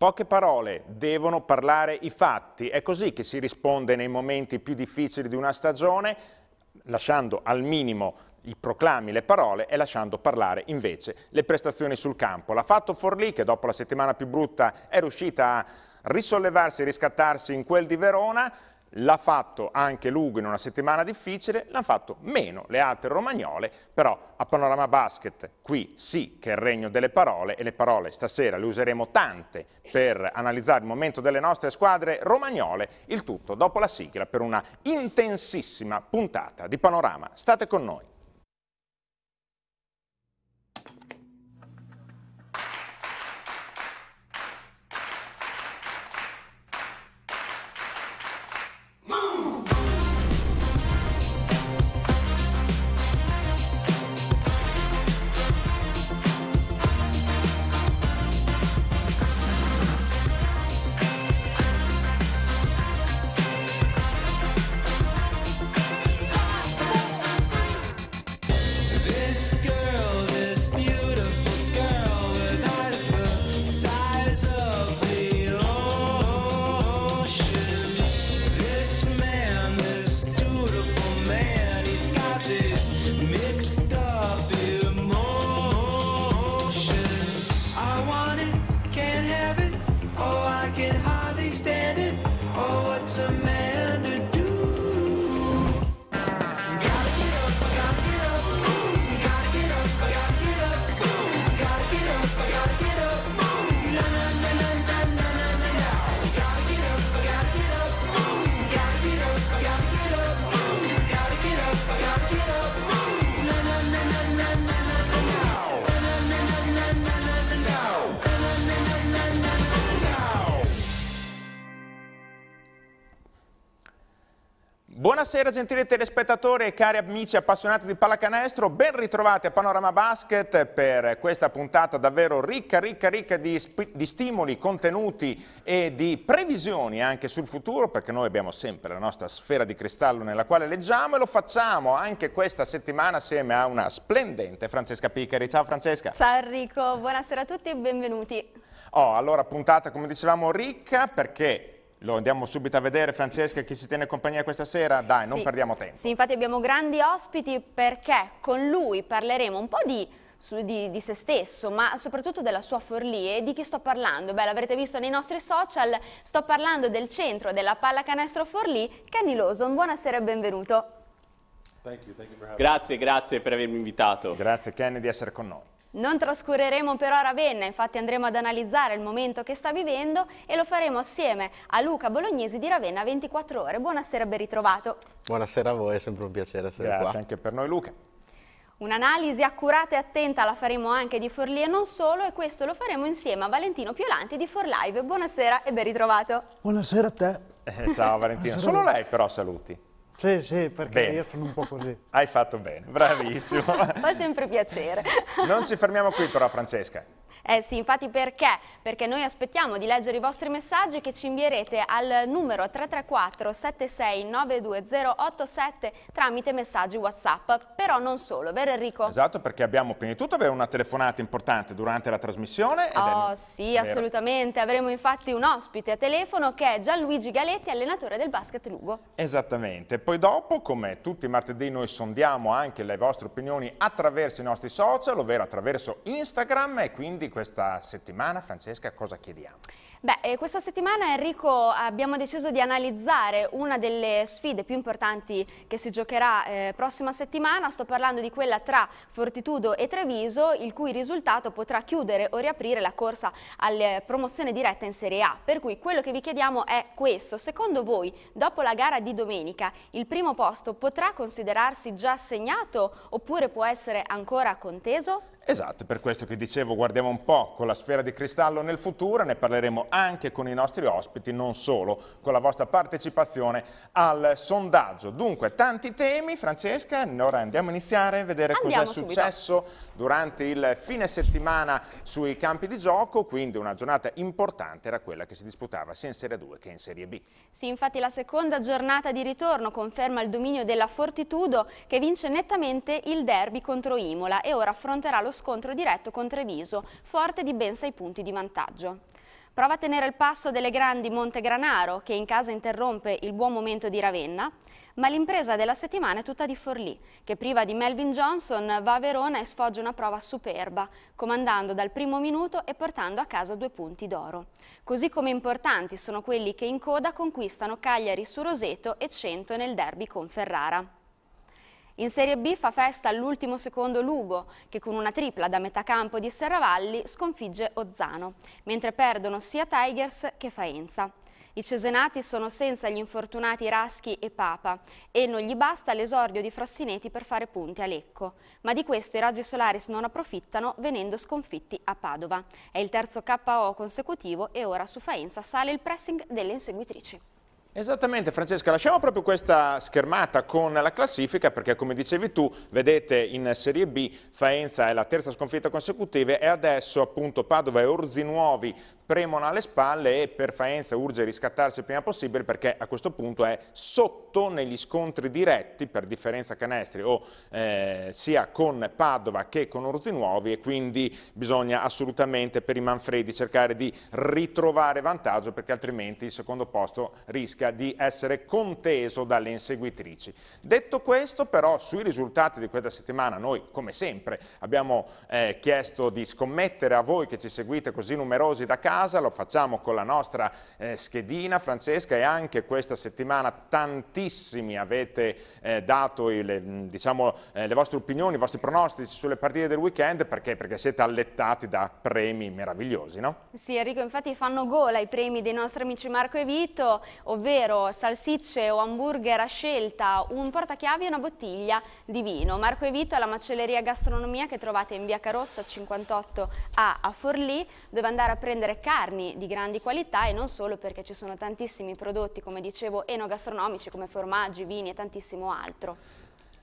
Poche parole, devono parlare i fatti. È così che si risponde nei momenti più difficili di una stagione, lasciando al minimo i proclami, le parole e lasciando parlare invece le prestazioni sul campo. L'ha fatto Forlì che dopo la settimana più brutta è riuscita a risollevarsi e riscattarsi in quel di Verona, l'ha fatto anche Lugo in una settimana difficile, l'hanno fatto meno le altre romagnole, però a Panorama Basket qui sì che è il regno delle parole e le parole stasera le useremo tante per analizzare il momento delle nostre squadre romagnole, il tutto dopo la sigla per una intensissima puntata di Panorama. State con noi. Buonasera gentili telespettatori e cari amici appassionati di pallacanestro, ben ritrovati a Panorama Basket per questa puntata davvero ricca, ricca, ricca di, di, stimoli, contenuti e di previsioni anche sul futuro perché noi abbiamo sempre la nostra sfera di cristallo nella quale leggiamo e lo facciamo anche questa settimana assieme a una splendente Francesca Picari. Ciao Francesca! Ciao Enrico, buonasera a tutti e benvenuti! Oh, allora puntata come dicevamo ricca perché lo andiamo subito a vedere, Francesca, chi ci tiene compagnia questa sera? Dai, non perdiamo tempo. Sì, infatti abbiamo grandi ospiti perché con lui parleremo un po' di, su, di, di se stesso, ma soprattutto della sua forlì e di chi sto parlando. Beh, l'avrete visto nei nostri social, sto parlando del centro della pallacanestro Forlì, Kenny Lawson. Buonasera e benvenuto. Thank you, thank you grazie, grazie per avermi invitato. Grazie Kenny di essere con noi. Non trascureremo però Ravenna, infatti andremo ad analizzare il momento che sta vivendo e lo faremo assieme a Luca Bolognesi di Ravenna 24 Ore. Buonasera, ben ritrovato. Buonasera a voi, è sempre un piacere essere Grazie qua. Grazie anche per noi Luca. Un'analisi accurata e attenta la faremo anche di Forlì e non solo e questo lo faremo insieme a Valentino Piolanti di Forlive. Buonasera e ben ritrovato. Buonasera a te. Eh, ciao Valentino, solo lei però saluti. Sì, sì, perché bene. io sono un po' così. Hai fatto bene, bravissimo. Fa sempre piacere. Non ci fermiamo qui però, Francesca. Eh sì, infatti perché? Perché noi aspettiamo di leggere i vostri messaggi che ci invierete al numero 334 76 92087 tramite messaggi WhatsApp, però non solo, vero Enrico? Esatto, perché abbiamo prima di tutto avere una telefonata importante durante la trasmissione. Oh è... sì, vero. assolutamente, avremo infatti un ospite a telefono che è Gianluigi Galetti, allenatore del basket Lugo. Esattamente, poi dopo, come tutti i martedì, noi sondiamo anche le vostre opinioni attraverso i nostri social, ovvero attraverso Instagram e quindi quindi questa settimana, Francesca, cosa chiediamo? Beh, eh, questa settimana Enrico abbiamo deciso di analizzare una delle sfide più importanti che si giocherà eh, prossima settimana, sto parlando di quella tra Fortitudo e Treviso, il cui risultato potrà chiudere o riaprire la corsa alla promozione diretta in Serie A. Per cui quello che vi chiediamo è questo, secondo voi dopo la gara di domenica il primo posto potrà considerarsi già assegnato oppure può essere ancora conteso? Esatto, per questo che dicevo guardiamo un po' con la sfera di cristallo nel futuro, ne parleremo anche con i nostri ospiti, non solo, con la vostra partecipazione al sondaggio. Dunque, tanti temi, Francesca, ora andiamo a iniziare a vedere cosa è successo durante il fine settimana sui campi di gioco, quindi una giornata importante era quella che si disputava sia in Serie 2 che in Serie B. Sì, infatti la seconda giornata di ritorno conferma il dominio della Fortitudo che vince nettamente il derby contro Imola e ora affronterà lo scontro diretto con Treviso, forte di ben 6 punti di vantaggio. Prova a tenere il passo delle grandi Montegranaro, che in casa interrompe il buon momento di Ravenna, ma l'impresa della settimana è tutta di Forlì, che priva di Melvin Johnson va a Verona e sfoggia una prova superba, comandando dal primo minuto e portando a casa due punti d'oro. Così come importanti sono quelli che in coda conquistano Cagliari su Roseto e 100 nel derby con Ferrara. In Serie B fa festa all'ultimo secondo Lugo, che con una tripla da metà campo di Serravalli sconfigge Ozzano, mentre perdono sia Tigers che Faenza. I Cesenati sono senza gli infortunati Raschi e Papa e non gli basta l'esordio di Frassineti per fare punti a Lecco. Ma di questo i raggi Solaris non approfittano venendo sconfitti a Padova. È il terzo KO consecutivo e ora su Faenza sale il pressing delle inseguitrici. Esattamente Francesca, lasciamo proprio questa schermata con la classifica perché come dicevi tu, vedete in Serie B Faenza è la terza sconfitta consecutiva e adesso appunto Padova e Orzinuovi premono alle spalle e per Faenza urge riscattarsi il prima possibile perché a questo punto è sotto negli scontri diretti per differenza canestri o eh, sia con Padova che con Orzinuovi e quindi bisogna assolutamente per i Manfredi cercare di ritrovare vantaggio perché altrimenti il secondo posto rischia di essere conteso dalle inseguitrici. Detto questo però sui risultati di questa settimana noi come sempre abbiamo eh, chiesto di scommettere a voi che ci seguite così numerosi da casa casa, lo facciamo con la nostra eh, schedina Francesca e anche questa settimana tantissimi avete eh, dato il, mm, diciamo, eh, le vostre opinioni, i vostri pronostici sulle partite del weekend perché? perché siete allettati da premi meravigliosi, no? Sì Enrico, infatti fanno gola i premi dei nostri amici Marco e Vito, ovvero salsicce o hamburger a scelta, un portachiavi e una bottiglia di vino. Marco e Vito è la macelleria gastronomia che trovate in via Carossa 58A a Forlì, dove andare a prendere carni di grandi qualità e non solo perché ci sono tantissimi prodotti, come dicevo, enogastronomici come formaggi, vini e tantissimo altro.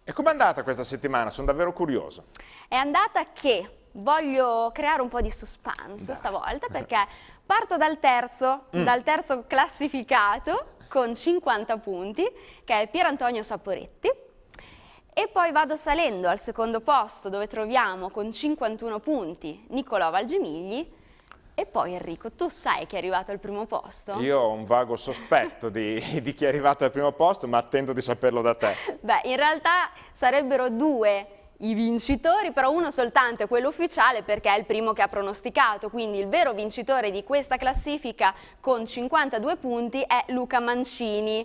E com'è andata questa settimana? Sono davvero curioso. È andata che voglio creare un po' di suspense Dai. stavolta eh. perché parto dal terzo, mm. dal terzo classificato con 50 punti che è Pier Antonio Saporetti. E poi vado salendo al secondo posto dove troviamo con 51 punti Nicolò Valgimigli e poi Enrico, tu sai chi è arrivato al primo posto? Io ho un vago sospetto di, di chi è arrivato al primo posto, ma attendo di saperlo da te. Beh, in realtà sarebbero due i vincitori, però uno soltanto è quello ufficiale perché è il primo che ha pronosticato, quindi il vero vincitore di questa classifica con 52 punti è Luca Mancini.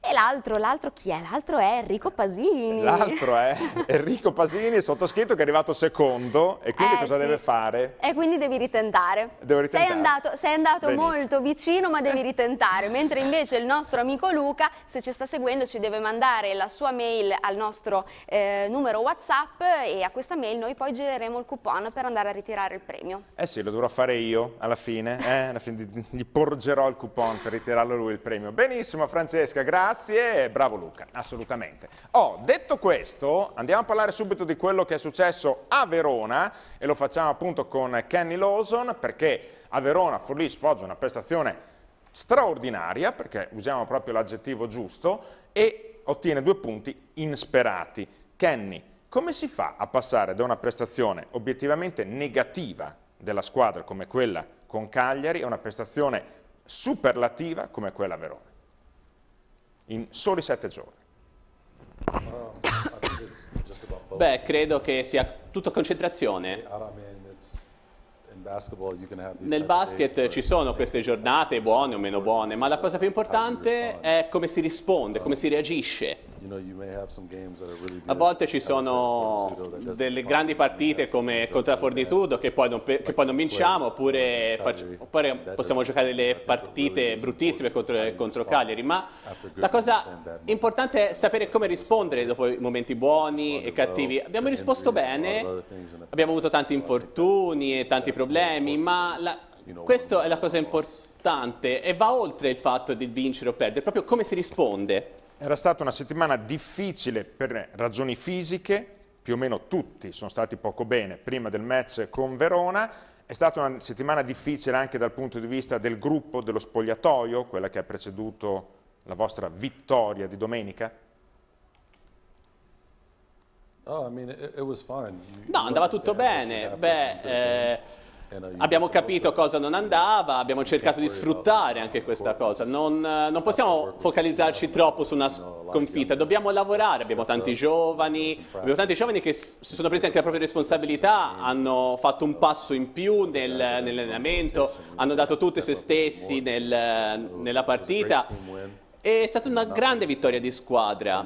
E l'altro, l'altro chi è? L'altro è Enrico Pasini. L'altro è Enrico Pasini, il sottoscritto che è arrivato secondo e quindi eh, cosa sì. deve fare? E quindi devi ritentare. Devo ritentare. Sei andato, sei andato molto vicino ma devi ritentare, mentre invece il nostro amico Luca, se ci sta seguendo, ci deve mandare la sua mail al nostro eh, numero Whatsapp e a questa mail noi poi gireremo il coupon per andare a ritirare il premio. Eh sì, lo dovrò fare io alla fine, eh? alla fine gli porgerò il coupon per ritirarlo lui il premio. Benissimo Francesca, grazie grazie, bravo Luca, assolutamente. Oh, detto questo, andiamo a parlare subito di quello che è successo a Verona e lo facciamo appunto con Kenny Lawson perché a Verona Forlì sfoggia una prestazione straordinaria, perché usiamo proprio l'aggettivo giusto, e ottiene due punti insperati. Kenny, come si fa a passare da una prestazione obiettivamente negativa della squadra come quella con Cagliari a una prestazione superlativa come quella a Verona? in soli sette giorni? Beh, credo che sia tutto concentrazione. Nel basket ci sono queste giornate buone o meno buone, ma la cosa più importante è come si risponde, come si reagisce. A volte ci sono delle grandi partite come contro la fornitudo che poi non, che poi non vinciamo, oppure, oppure, possiamo giocare delle partite bruttissime contro, contro Cagliari, ma la cosa importante è sapere come rispondere dopo i momenti buoni e cattivi. Abbiamo risposto bene, abbiamo avuto tanti infortuni e tanti problemi, ma la, questa è la cosa importante e va oltre il fatto di vincere o perdere, proprio come si risponde. Era stata una settimana difficile per ragioni fisiche, più o meno tutti sono stati poco bene prima del match con Verona, è stata una settimana difficile anche dal punto di vista del gruppo, dello spogliatoio, quella che ha preceduto la vostra vittoria di domenica? Oh, no, andava tutto bene. Beh, eh, abbiamo capito cosa non andava, abbiamo cercato di sfruttare anche questa cosa. Non, non possiamo focalizzarci troppo su una sconfitta, dobbiamo lavorare. Abbiamo tanti giovani, abbiamo tanti giovani che si sono presi anche la propria responsabilità, hanno fatto un passo in più nel, nell'allenamento, hanno dato tutto se stessi nel, nella partita. È stata una grande vittoria di squadra,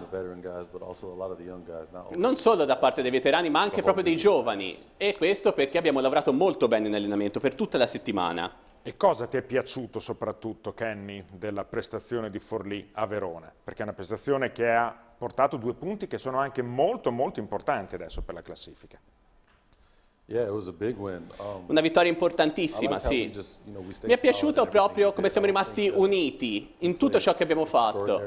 non solo da parte dei veterani ma anche proprio dei giovani e questo perché abbiamo lavorato molto bene in allenamento per tutta la settimana. E cosa ti è piaciuto soprattutto, Kenny, della prestazione di Forlì a Verona? Perché è una prestazione che ha portato due punti che sono anche molto molto importanti adesso per la classifica. Um, Una vittoria importantissima, sì. Mi è piaciuto proprio come siamo rimasti uniti in tutto ciò che abbiamo fatto.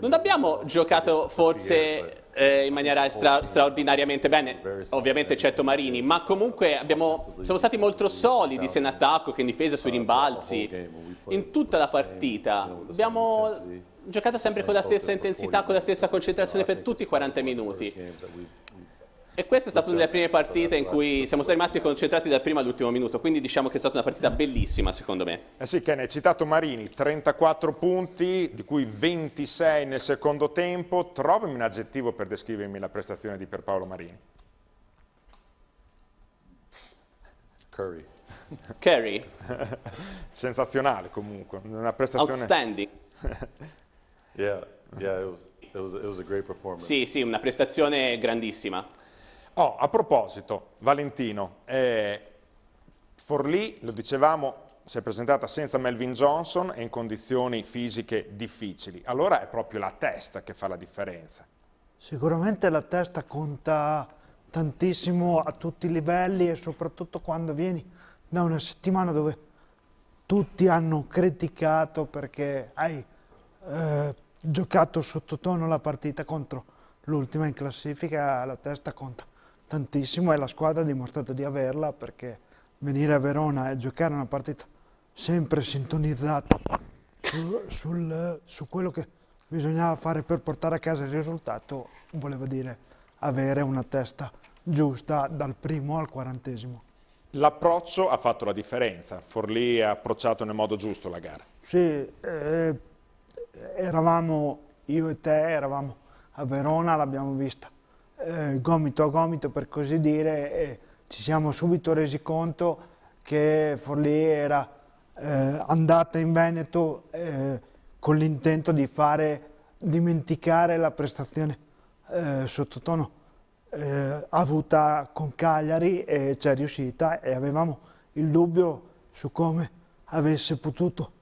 Non abbiamo giocato forse eh, in maniera stra straordinariamente bene, ovviamente eccetto Marini, ma comunque abbiamo, siamo stati molto solidi sia in attacco che in difesa sui uh, rimbalzi, in tutta la partita. Abbiamo giocato sempre con la stessa intensità, con la stessa concentrazione per tutti i 40 minuti. E questa è stata una delle prime partite in cui siamo stati rimasti concentrati dal primo all'ultimo minuto, quindi diciamo che è stata una partita mm. bellissima secondo me. Eh sì, Ken, hai citato Marini, 34 punti, di cui 26 nel secondo tempo. Trovami un aggettivo per descrivermi la prestazione di Pierpaolo Marini. Curry. Curry. Sensazionale comunque, una prestazione... Outstanding. yeah, yeah, it was, it was, it was sì, sì, una prestazione grandissima. Oh, a proposito, Valentino, eh, Forlì, lo dicevamo, si è presentata senza Melvin Johnson e in condizioni fisiche difficili. Allora è proprio la testa che fa la differenza. Sicuramente la testa conta tantissimo a tutti i livelli e soprattutto quando vieni da una settimana dove tutti hanno criticato perché hai eh, giocato sottotono la partita contro l'ultima in classifica, la testa conta tantissimo e la squadra ha dimostrato di averla perché venire a Verona e giocare una partita sempre sintonizzata su, sul, su quello che bisognava fare per portare a casa il risultato voleva dire avere una testa giusta dal primo al quarantesimo. L'approccio ha fatto la differenza, Forlì ha approcciato nel modo giusto la gara. Sì, eh, eravamo io e te, eravamo a Verona, l'abbiamo vista eh, gomito a gomito per così dire e ci siamo subito resi conto che Forlì era eh, andata in Veneto eh, con l'intento di fare dimenticare la prestazione eh, sottotono eh, avuta con Cagliari e ci è riuscita e avevamo il dubbio su come avesse potuto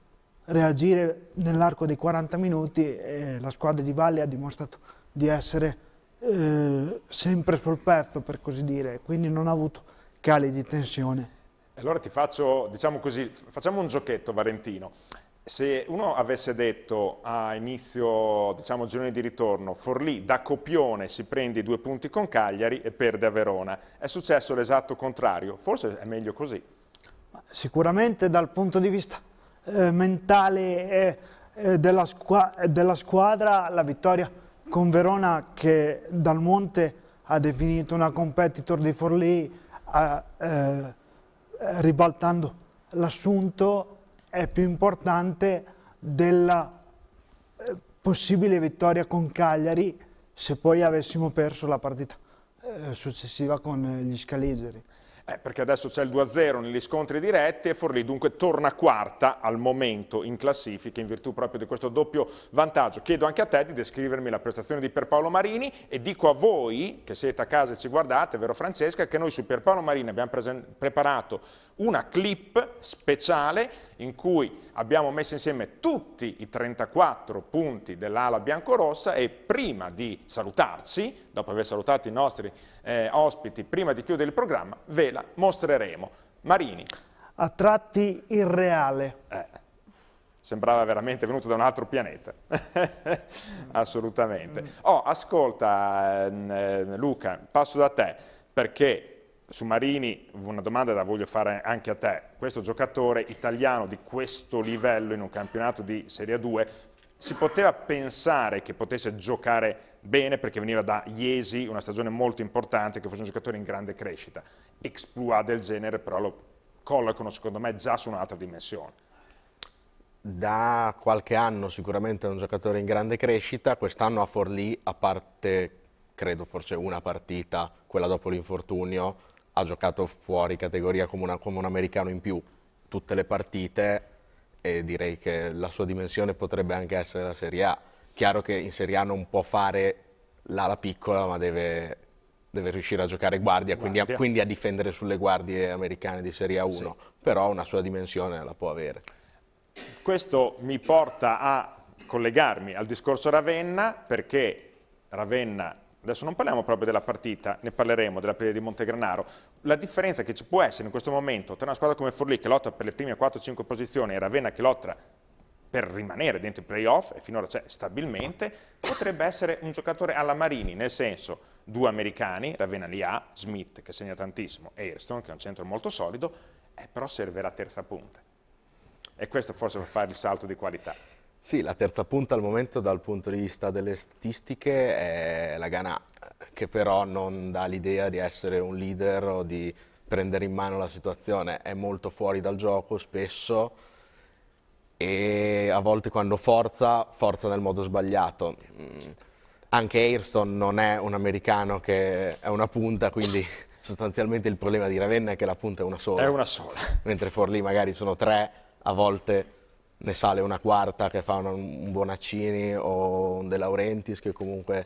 reagire nell'arco dei 40 minuti e la squadra di Valle ha dimostrato di essere eh, sempre sul pezzo, per così dire, quindi non ha avuto cali di tensione. Allora ti faccio, diciamo così, facciamo un giochetto Valentino. Se uno avesse detto a inizio, diciamo, girone di ritorno, Forlì da copione si prende i due punti con Cagliari e perde a Verona, è successo l'esatto contrario, forse è meglio così. Sicuramente dal punto di vista eh, mentale eh, eh della, squa della, squadra la vittoria con Verona che Dal Monte ha definito una competitor di Forlì eh, eh, ribaltando l'assunto è più importante della eh, possibile vittoria con Cagliari se poi avessimo perso la partita eh, successiva con eh, gli Scaligeri. Eh, perché adesso c'è il 2-0 negli scontri diretti e Forlì dunque torna quarta al momento in classifica in virtù proprio di questo doppio vantaggio. Chiedo anche a te di descrivermi la prestazione di Pierpaolo Marini e dico a voi che siete a casa e ci guardate, vero Francesca, che noi su Pierpaolo Marini abbiamo preparato una clip speciale in cui abbiamo messo insieme tutti i 34 punti dell'ala biancorossa e prima di salutarci, dopo aver salutato i nostri eh, ospiti, prima di chiudere il programma, ve la mostreremo. Marini. A tratti irreale. Eh, sembrava veramente venuto da un altro pianeta. Assolutamente. Mm. Oh, ascolta ehm, eh, Luca, passo da te perché su Marini una domanda la voglio fare anche a te. Questo giocatore italiano di questo livello in un campionato di Serie 2 si poteva pensare che potesse giocare bene perché veniva da Iesi, una stagione molto importante, che fosse un giocatore in grande crescita. Exploit del genere però lo collocano secondo me già su un'altra dimensione. Da qualche anno sicuramente è un giocatore in grande crescita, quest'anno a Forlì, a parte credo forse una partita, quella dopo l'infortunio, ha giocato fuori categoria come, una, come un americano in più tutte le partite e direi che la sua dimensione potrebbe anche essere la Serie A. Chiaro che in Serie A non può fare l'ala piccola, ma deve, deve, riuscire a giocare guardia, guardia. Quindi, a, quindi, a, difendere sulle guardie americane di Serie A 1, sì. però una sua dimensione la può avere. Questo mi porta a collegarmi al discorso Ravenna, perché Ravenna adesso non parliamo proprio della partita, ne parleremo, della partita di Montegranaro, la differenza che ci può essere in questo momento tra una squadra come Forlì che lotta per le prime 4-5 posizioni e Ravenna che lotta per rimanere dentro i playoff, e finora c'è stabilmente, potrebbe essere un giocatore alla Marini, nel senso due americani, Ravenna li ha, Smith che segna tantissimo, e Airstone che è un centro molto solido, eh, però serve la terza punta. E questo forse per fare il salto di qualità. Sì, la terza punta al momento dal punto di vista delle statistiche è la Ghana, che però non dà l'idea di essere un leader o di prendere in mano la situazione, è molto fuori dal gioco spesso e a volte quando forza, forza nel modo sbagliato. Mm. Anche Ayrton non è un americano che è una punta, quindi sostanzialmente il problema di Ravenna è che la punta è una sola. È una sola. Mentre Forlì magari sono tre, a volte ne sale una quarta che fa un, un Bonaccini o un De Laurentiis che comunque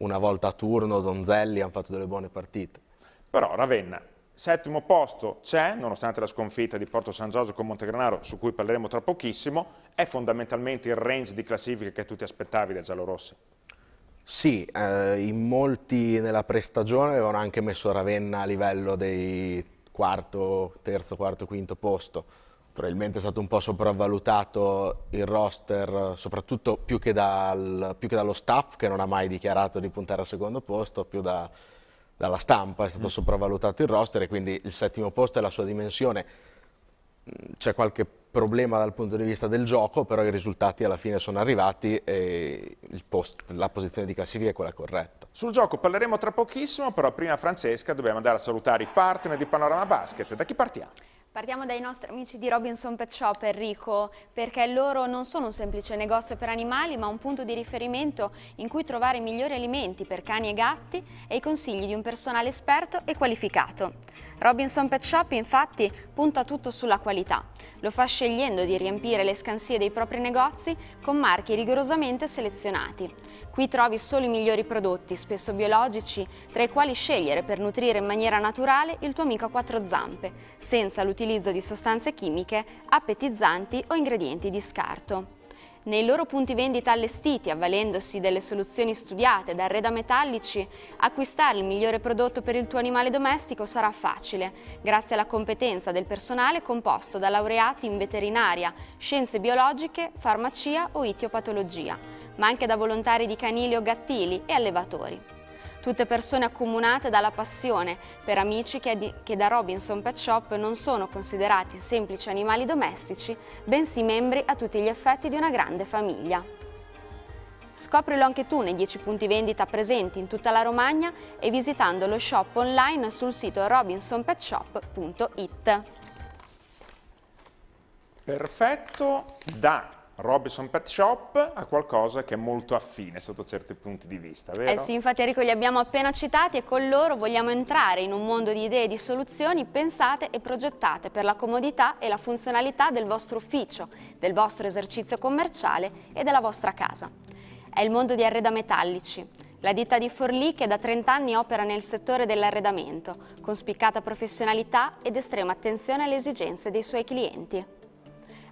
una volta a turno, Donzelli, hanno fatto delle buone partite. Però Ravenna, settimo posto c'è, nonostante la sconfitta di Porto San Giorgio con Montegranaro, su cui parleremo tra pochissimo, è fondamentalmente il range di classifica che tu ti aspettavi dai giallorossi. Sì, eh, in molti nella prestagione avevano anche messo Ravenna a livello dei quarto, terzo, quarto, quinto posto probabilmente è stato un po' sopravvalutato il roster, soprattutto più che, dal, più che dallo staff che non ha mai dichiarato di puntare al secondo posto, più da, dalla stampa è stato mm. sopravvalutato il roster e quindi il settimo posto e la sua dimensione. Mm, c'è qualche problema dal punto di vista del gioco, però i risultati alla fine sono arrivati e post, la posizione di classifica è quella corretta. Sul gioco parleremo tra pochissimo, però prima Francesca dobbiamo andare a salutare i partner di Panorama Basket. Da chi partiamo? Partiamo dai nostri amici di Robinson Pet Shop, Enrico, perché loro non sono un semplice negozio per animali, ma un punto di riferimento in cui trovare i migliori alimenti per cani e gatti e i consigli di un personale esperto e qualificato. Robinson Pet Shop, infatti, punta tutto sulla qualità. Lo fa scegliendo di riempire le scansie dei propri negozi con marchi rigorosamente selezionati. Qui trovi solo i migliori prodotti, spesso biologici, tra i quali scegliere per nutrire in maniera naturale il tuo amico a quattro zampe, senza l'utilizzo l'utilizzo di sostanze chimiche, appetizzanti o ingredienti di scarto. Nei loro punti vendita allestiti, avvalendosi delle soluzioni studiate da Reda Metallici, acquistare il migliore prodotto per il tuo animale domestico sarà facile, grazie alla competenza del personale composto da laureati in veterinaria, scienze biologiche, farmacia o itiopatologia, ma anche da volontari di canili o gattili e allevatori tutte persone accomunate dalla passione per amici che, che da Robinson Pet Shop non sono considerati semplici animali domestici, bensì membri a tutti gli effetti di una grande famiglia. Scoprilo anche tu nei 10 punti vendita presenti in tutta la Romagna e visitando lo shop online sul sito robinsonpetshop.it. Perfetto, da Robinson Pet Shop a qualcosa che è molto affine sotto certi punti di vista, eh vero? Eh sì, infatti Enrico li abbiamo appena citati e con loro vogliamo entrare in un mondo di idee e di soluzioni pensate e progettate per la comodità e la funzionalità del vostro ufficio, del vostro esercizio commerciale e della vostra casa. È il mondo di Arreda Metallici, la ditta di Forlì che da 30 anni opera nel settore dell'arredamento, con spiccata professionalità ed estrema attenzione alle esigenze dei suoi clienti.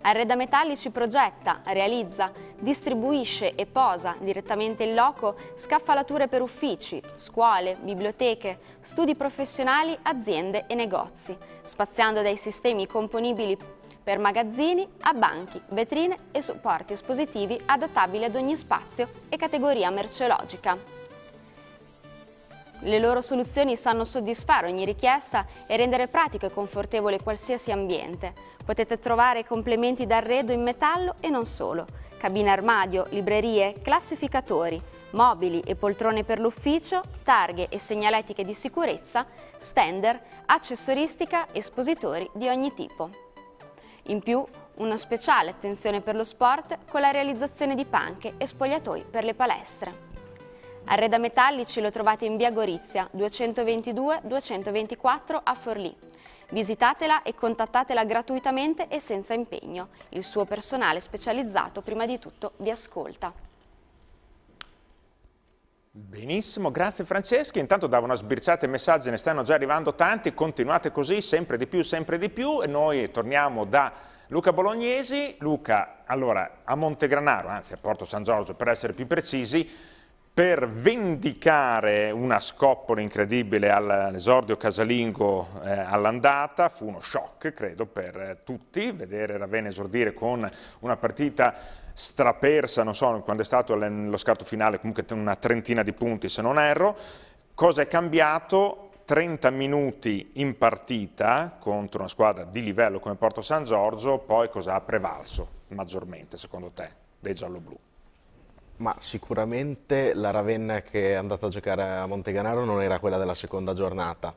Arreda Metalli ci progetta, realizza, distribuisce e posa direttamente in loco scaffalature per uffici, scuole, biblioteche, studi professionali, aziende e negozi, spaziando dai sistemi componibili per magazzini a banchi, vetrine e supporti espositivi adattabili ad ogni spazio e categoria merceologica. Le loro soluzioni sanno soddisfare ogni richiesta e rendere pratico e confortevole qualsiasi ambiente. Potete trovare complementi d'arredo in metallo e non solo, cabine armadio, librerie, classificatori, mobili e poltrone per l'ufficio, targhe e segnaletiche di sicurezza, stander, accessoristica, espositori di ogni tipo. In più, una speciale attenzione per lo sport con la realizzazione di panche e spogliatoi per le palestre. Arreda Metallici lo trovate in via Gorizia 222-224 a Forlì. Visitatela e contattatela gratuitamente e senza impegno. Il suo personale specializzato prima di tutto vi ascolta. Benissimo, grazie Franceschi. Intanto davano sbirciate i messaggi, ne stanno già arrivando tanti. Continuate così, sempre di più, sempre di più. E noi torniamo da Luca Bolognesi. Luca, allora, a Montegranaro, anzi a Porto San Giorgio per essere più precisi, per vendicare una scoppola incredibile all'esordio casalingo eh, all'andata, fu uno shock credo per eh, tutti vedere Ravenna esordire con una partita strapersa, non so quando è stato lo scarto finale, comunque una trentina di punti se non erro, cosa è cambiato? 30 minuti in partita contro una squadra di livello come Porto San Giorgio, poi cosa ha prevalso maggiormente secondo te dei gialloblu? Ma sicuramente la Ravenna che è andata a giocare a Monteganaro non era quella della seconda giornata.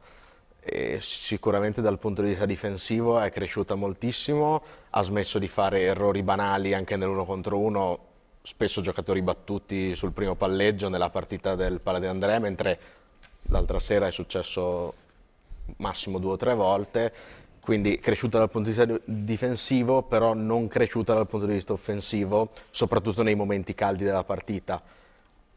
E sicuramente dal punto di vista difensivo è cresciuta moltissimo, ha smesso di fare errori banali anche nell'uno contro uno, spesso giocatori battuti sul primo palleggio nella partita del Palade Andrea, mentre l'altra sera è successo massimo due o tre volte quindi cresciuta dal punto di vista difensivo, però non cresciuta dal punto di vista offensivo, soprattutto nei momenti caldi della partita.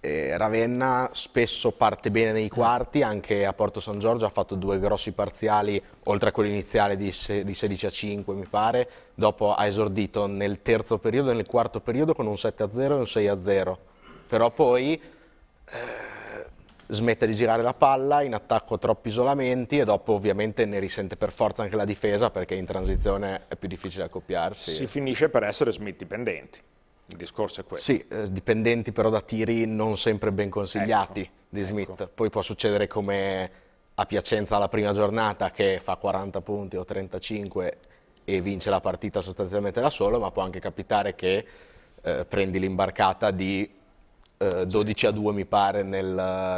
Eh, Ravenna spesso parte bene nei quarti, anche a Porto San Giorgio ha fatto due grossi parziali, oltre a quello iniziale di, di 16 a 5 mi pare, dopo ha esordito nel terzo periodo e nel quarto periodo con un 7 a 0 e un 6 a 0, però poi... Eh, smette di girare la palla, in attacco troppi isolamenti e dopo ovviamente ne risente per forza anche la difesa perché in transizione è più difficile accoppiarsi. Si finisce per essere Smith dipendenti, il discorso è questo. Sì, eh, dipendenti però da tiri non sempre ben consigliati ecco, di ecco. Smith, ecco. poi può succedere come a Piacenza alla prima giornata che fa 40 punti o 35 e vince la partita sostanzialmente da solo, ma può anche capitare che eh, prendi l'imbarcata di 12 eh, a 2 mi pare nel,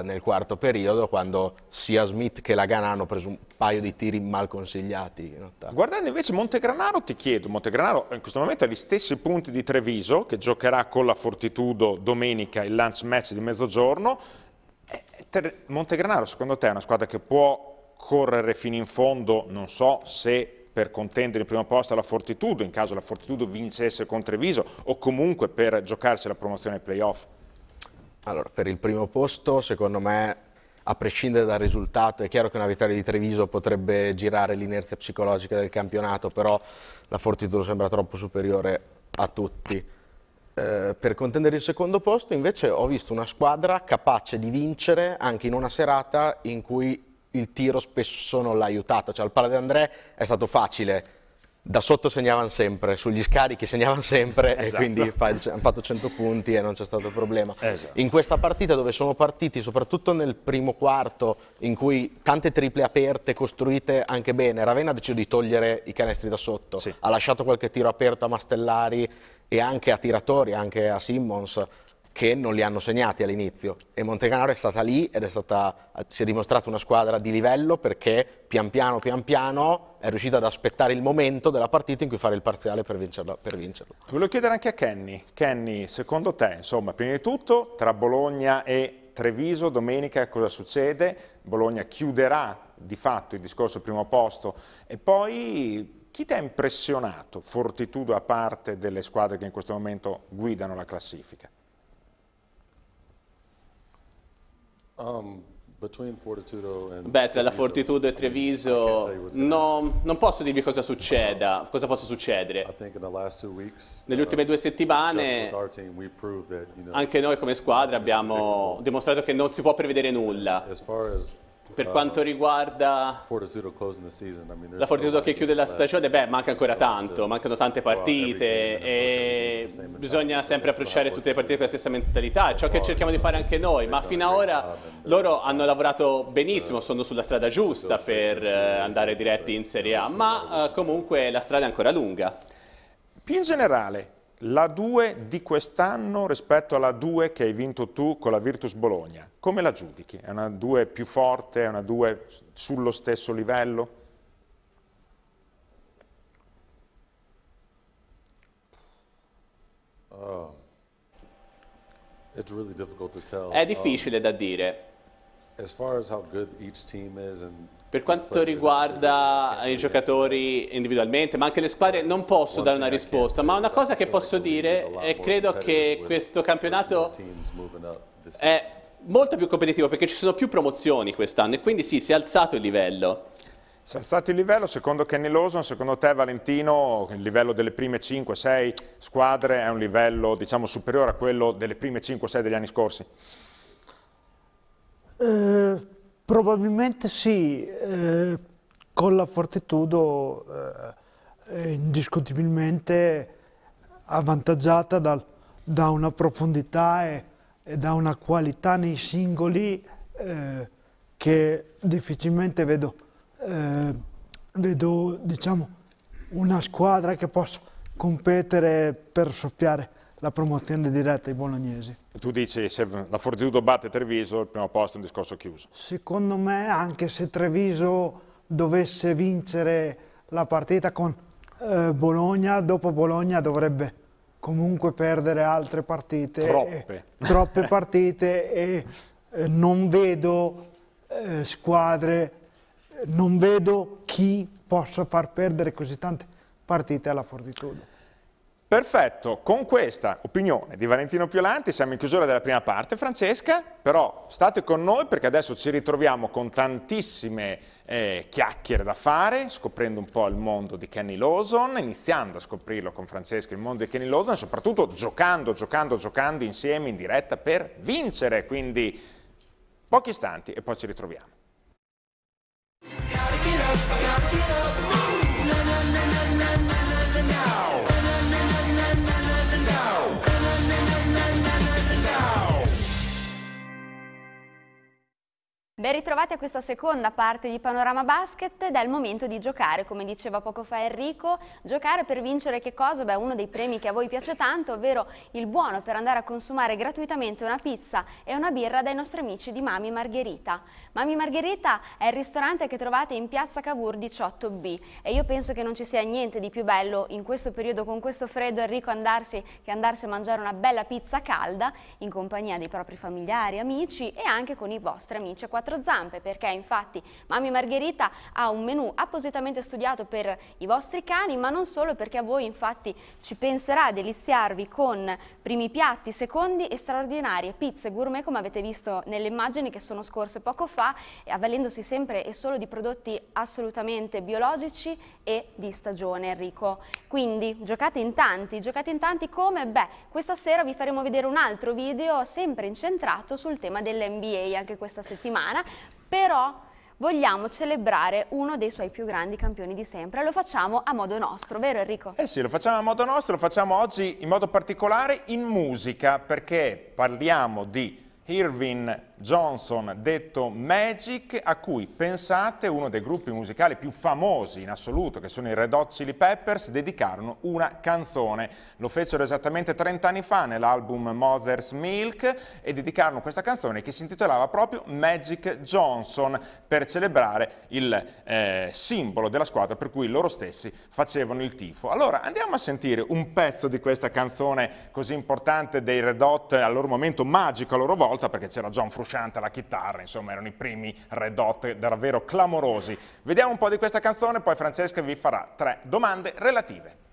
nel, quarto periodo quando sia Smith che Lagana hanno preso un paio di tiri mal consigliati. Guardando invece Montegranaro ti chiedo, Montegranaro in questo momento ha gli stessi punti di Treviso che giocherà con la Fortitudo domenica il lunch match di mezzogiorno. Eh, Montegranaro secondo te è una squadra che può correre fino in fondo, non so se per contendere il primo posto alla Fortitudo, in caso la Fortitudo vincesse con Treviso o comunque per giocarsi la promozione ai playoff? Allora, per il primo posto, secondo me, a prescindere dal risultato, è chiaro che una vittoria di Treviso potrebbe girare l'inerzia psicologica del campionato, però la Fortitudo sembra troppo superiore a tutti. Eh, per contendere il secondo posto invece ho visto una squadra capace di vincere anche in una serata in cui il tiro spesso non l'ha aiutato, cioè al Pala De André è stato facile da sotto segnavano sempre, sugli scarichi segnavano sempre esatto. e quindi fa, hanno fatto 100 punti e non c'è stato problema. Esatto. In questa partita dove sono partiti, soprattutto nel primo quarto, in cui tante triple aperte costruite anche bene, Ravenna ha deciso di togliere i canestri da sotto, sì. ha lasciato qualche tiro aperto a Mastellari e anche a tiratori, anche a Simmons, che non li hanno segnati all'inizio e Montecanaro è stata lì ed è stata, si è dimostrata una squadra di livello perché pian piano pian piano è riuscita ad aspettare il momento della partita in cui fare il parziale per, vincerla, per vincerlo. volevo chiedere anche a Kenny, Kenny secondo te insomma prima di tutto tra Bologna e Treviso domenica cosa succede? Bologna chiuderà di fatto il discorso primo posto e poi chi ti ha impressionato, fortitudo a parte delle squadre che in questo momento guidano la classifica? Um, Beh, tra la Fortitudo e Treviso no, non posso dirvi cosa succeda, cosa possa succedere. Nelle ultime uh, due settimane anche noi come squadra abbiamo dimostrato che non si può prevedere nulla. Per uh, quanto riguarda la Fortitudo che chiude la stagione, beh, manca ancora tanto, mancano tante partite e bisogna sempre approcciare tutte le partite con la stessa mentalità, è ciò che cerchiamo di fare anche noi, ma fino ad ora uh, loro hanno lavorato benissimo, sono sulla strada giusta per eh, andare diretti in Serie A, ma eh, comunque la strada è ancora lunga. Più in generale, la 2 di quest'anno rispetto alla 2 che hai vinto tu con la Virtus Bologna, come la giudichi? È una 2 più forte, è una 2 sullo stesso livello? Uh, really è difficile um, da dire. Um, as far as how good each team is and per quanto riguarda i giocatori individualmente, ma anche le squadre, non posso dare una risposta, ma una cosa che posso dire è credo che questo campionato è molto più competitivo perché ci sono più promozioni quest'anno e quindi sì, si è alzato il livello. Si è alzato il livello, secondo Kenny Lawson, secondo te Valentino, il livello delle prime 5-6 squadre è un livello diciamo, superiore a quello delle prime 5-6 degli anni scorsi? Eh, Probabilmente sì, eh, con la Fortitudo eh, indiscutibilmente avvantaggiata dal, da una profondità e, e, da una qualità nei singoli eh, che difficilmente vedo, eh, vedo diciamo, una squadra che possa competere per soffiare la promozione diretta ai bolognesi. Tu dici se la Fortitudo batte Treviso, il primo posto è un discorso chiuso. Secondo me anche se Treviso dovesse vincere la partita con eh, Bologna, dopo Bologna dovrebbe comunque perdere altre partite. Troppe. troppe partite e eh, non vedo eh, squadre, non vedo chi possa far perdere così tante partite alla Fortitudo. Perfetto, con questa opinione di Valentino Piolanti siamo in chiusura della prima parte. Francesca, però state con noi perché adesso ci ritroviamo con tantissime eh, chiacchiere da fare, scoprendo un po' il mondo di Kenny Lawson, iniziando a scoprirlo con Francesca il mondo di Kenny Lawson e soprattutto giocando, giocando, giocando insieme in diretta per vincere. Quindi pochi istanti e poi ci ritroviamo. Ben ritrovati a questa seconda parte di Panorama Basket ed è il momento di giocare, come diceva poco fa Enrico, giocare per vincere che cosa? Beh, uno dei premi che a voi piace tanto, ovvero il buono per andare a consumare gratuitamente una pizza e una birra dai nostri amici di Mami Margherita. Mami Margherita è il ristorante che trovate in Piazza Cavour 18B e io penso che non ci sia niente di più bello in questo periodo con questo freddo Enrico andarsi, che andarsi a mangiare una bella pizza calda in compagnia dei propri familiari, amici e anche con i vostri amici a quattro zampe perché infatti Mami Margherita ha un menù appositamente studiato per i vostri cani ma non solo perché a voi infatti ci penserà a deliziarvi con primi piatti, secondi e straordinarie pizze gourmet come avete visto nelle immagini che sono scorse poco fa eh, avvalendosi sempre e solo di prodotti assolutamente biologici e di stagione Enrico. Quindi giocate in tanti, giocate in tanti come? Beh, questa sera vi faremo vedere un altro video sempre incentrato sul tema dell'NBA anche questa settimana italiana, però vogliamo celebrare uno dei suoi più grandi campioni di sempre. Lo facciamo a modo nostro, vero Enrico? Eh sì, lo facciamo a modo nostro, lo facciamo oggi in modo particolare in musica, perché parliamo di Irving Johnson, detto Magic, a cui, pensate, uno dei gruppi musicali più famosi in assoluto, che sono i Red Hot Chili Peppers, dedicarono una canzone. Lo fecero esattamente 30 anni fa nell'album Mother's Milk e dedicarono questa canzone che si intitolava proprio Magic Johnson per celebrare il eh, simbolo della squadra per cui loro stessi facevano il tifo. Allora andiamo a sentire un pezzo di questa canzone così importante dei Red Hot al loro momento magico a loro volta perché c'era John Frusciante frusciante alla chitarra, insomma erano i primi Red Hot davvero clamorosi. Vediamo un po' di questa canzone, poi Francesca vi farà tre domande relative.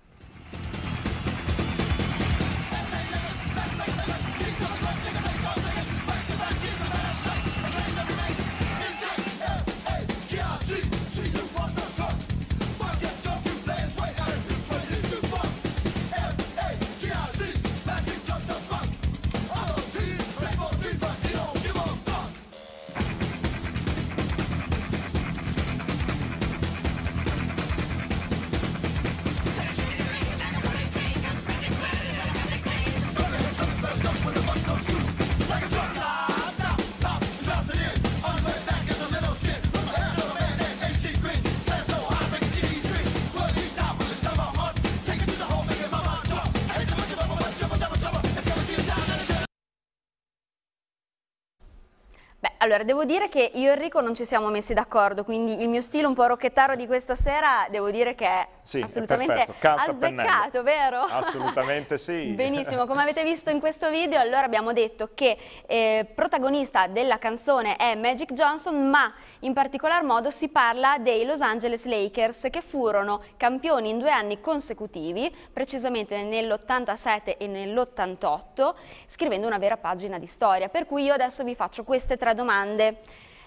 Allora, devo dire che io e Enrico non ci siamo messi d'accordo, quindi il mio stile un po' rocchettaro di questa sera devo dire che è sì, assolutamente è azzeccato, vero? Assolutamente sì. Benissimo, come avete visto in questo video, allora abbiamo detto che eh, protagonista della canzone è Magic Johnson, ma in particolar modo si parla dei Los Angeles Lakers che furono campioni in due anni consecutivi, precisamente nell'87 e nell'88, scrivendo una vera pagina di storia. Per cui io adesso vi faccio queste tre domande domande.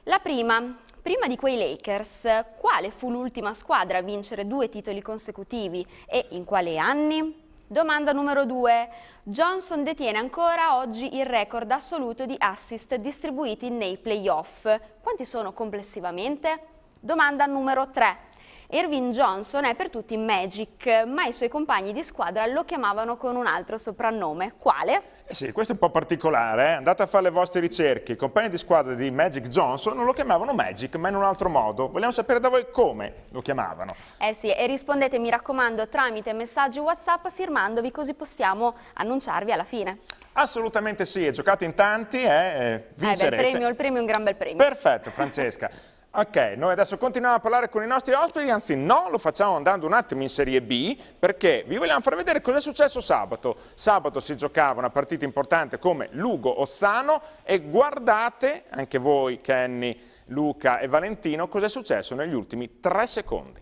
La prima, prima di quei Lakers, quale fu l'ultima squadra a vincere due titoli consecutivi e in quali anni? Domanda numero due, Johnson detiene ancora oggi il record assoluto di assist distribuiti nei playoff. Quanti sono complessivamente? Domanda numero tre. Irving Johnson è per tutti Magic, ma i suoi compagni di squadra lo chiamavano con un altro soprannome. Quale? Eh sì, questo è un po' particolare, eh? andate a fare le vostre ricerche, i compagni di squadra di Magic Johnson non lo chiamavano Magic, ma in un altro modo. Vogliamo sapere da voi come lo chiamavano. Eh sì, e rispondete, mi raccomando, tramite messaggi WhatsApp firmandovi, così possiamo annunciarvi alla fine. Assolutamente sì, e giocate in tanti eh, e eh, vincerete. Eh beh, il premio, il premio è un gran bel premio. Perfetto, Francesca. Ok, noi adesso continuiamo a parlare con i nostri ospiti, anzi no, lo facciamo andando un attimo in Serie B perché vi vogliamo far vedere cosa è successo sabato. Sabato si giocava una partita importante come Lugo-Ozzano e guardate anche voi, Kenny, Luca e Valentino, cosa è successo negli ultimi tre secondi.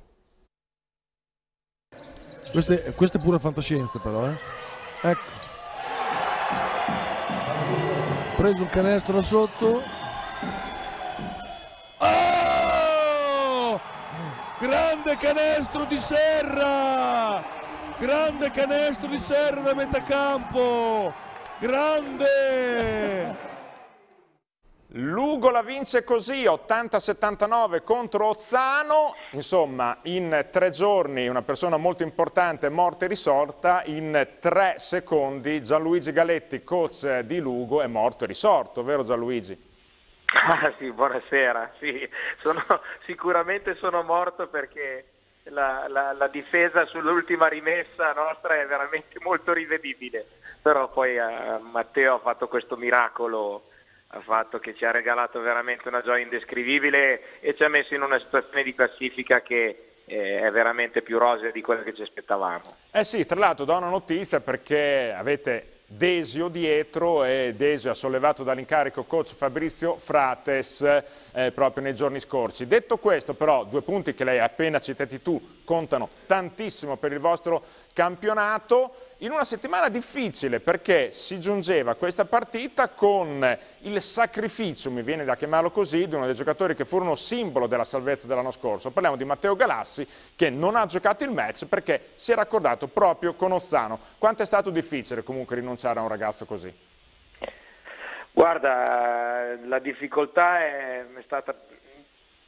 Queste, è, questa è pura fantascienza però, eh? Ecco. Preso il canestro da sotto, grande canestro di Serra grande canestro di Serra da metà campo grande Lugo la vince così, 80-79 contro Ozzano, insomma in tre giorni una persona molto importante morte e risorta, in tre secondi Gianluigi Galetti, coach di Lugo, è morto e risorto, vero Gianluigi? Ah, sì, buonasera. Sì, sono, sicuramente sono morto perché la, la, la, difesa sull'ultima rimessa nostra è veramente molto rivedibile, però poi eh, Matteo ha fatto questo miracolo, ha fatto che ci ha regalato veramente una gioia indescrivibile e ci ha messo in una situazione di classifica che eh, è veramente più rosea di quella che ci aspettavamo. Eh sì, tra l'altro do una notizia perché avete Desio dietro e Desio ha sollevato dall'incarico coach Fabrizio Frates eh, proprio nei giorni scorsi. Detto questo però, due punti che lei ha appena citati tu contano tantissimo per il vostro campionato in una settimana difficile perché si giungeva questa partita con il sacrificio, mi viene da chiamarlo così, di uno dei giocatori che furono simbolo della salvezza dell'anno scorso. Parliamo di Matteo Galassi che non ha giocato il match perché si era accordato proprio con Ozzano. Quanto è stato difficile comunque rinunciare a un ragazzo così? Guarda, la difficoltà è stata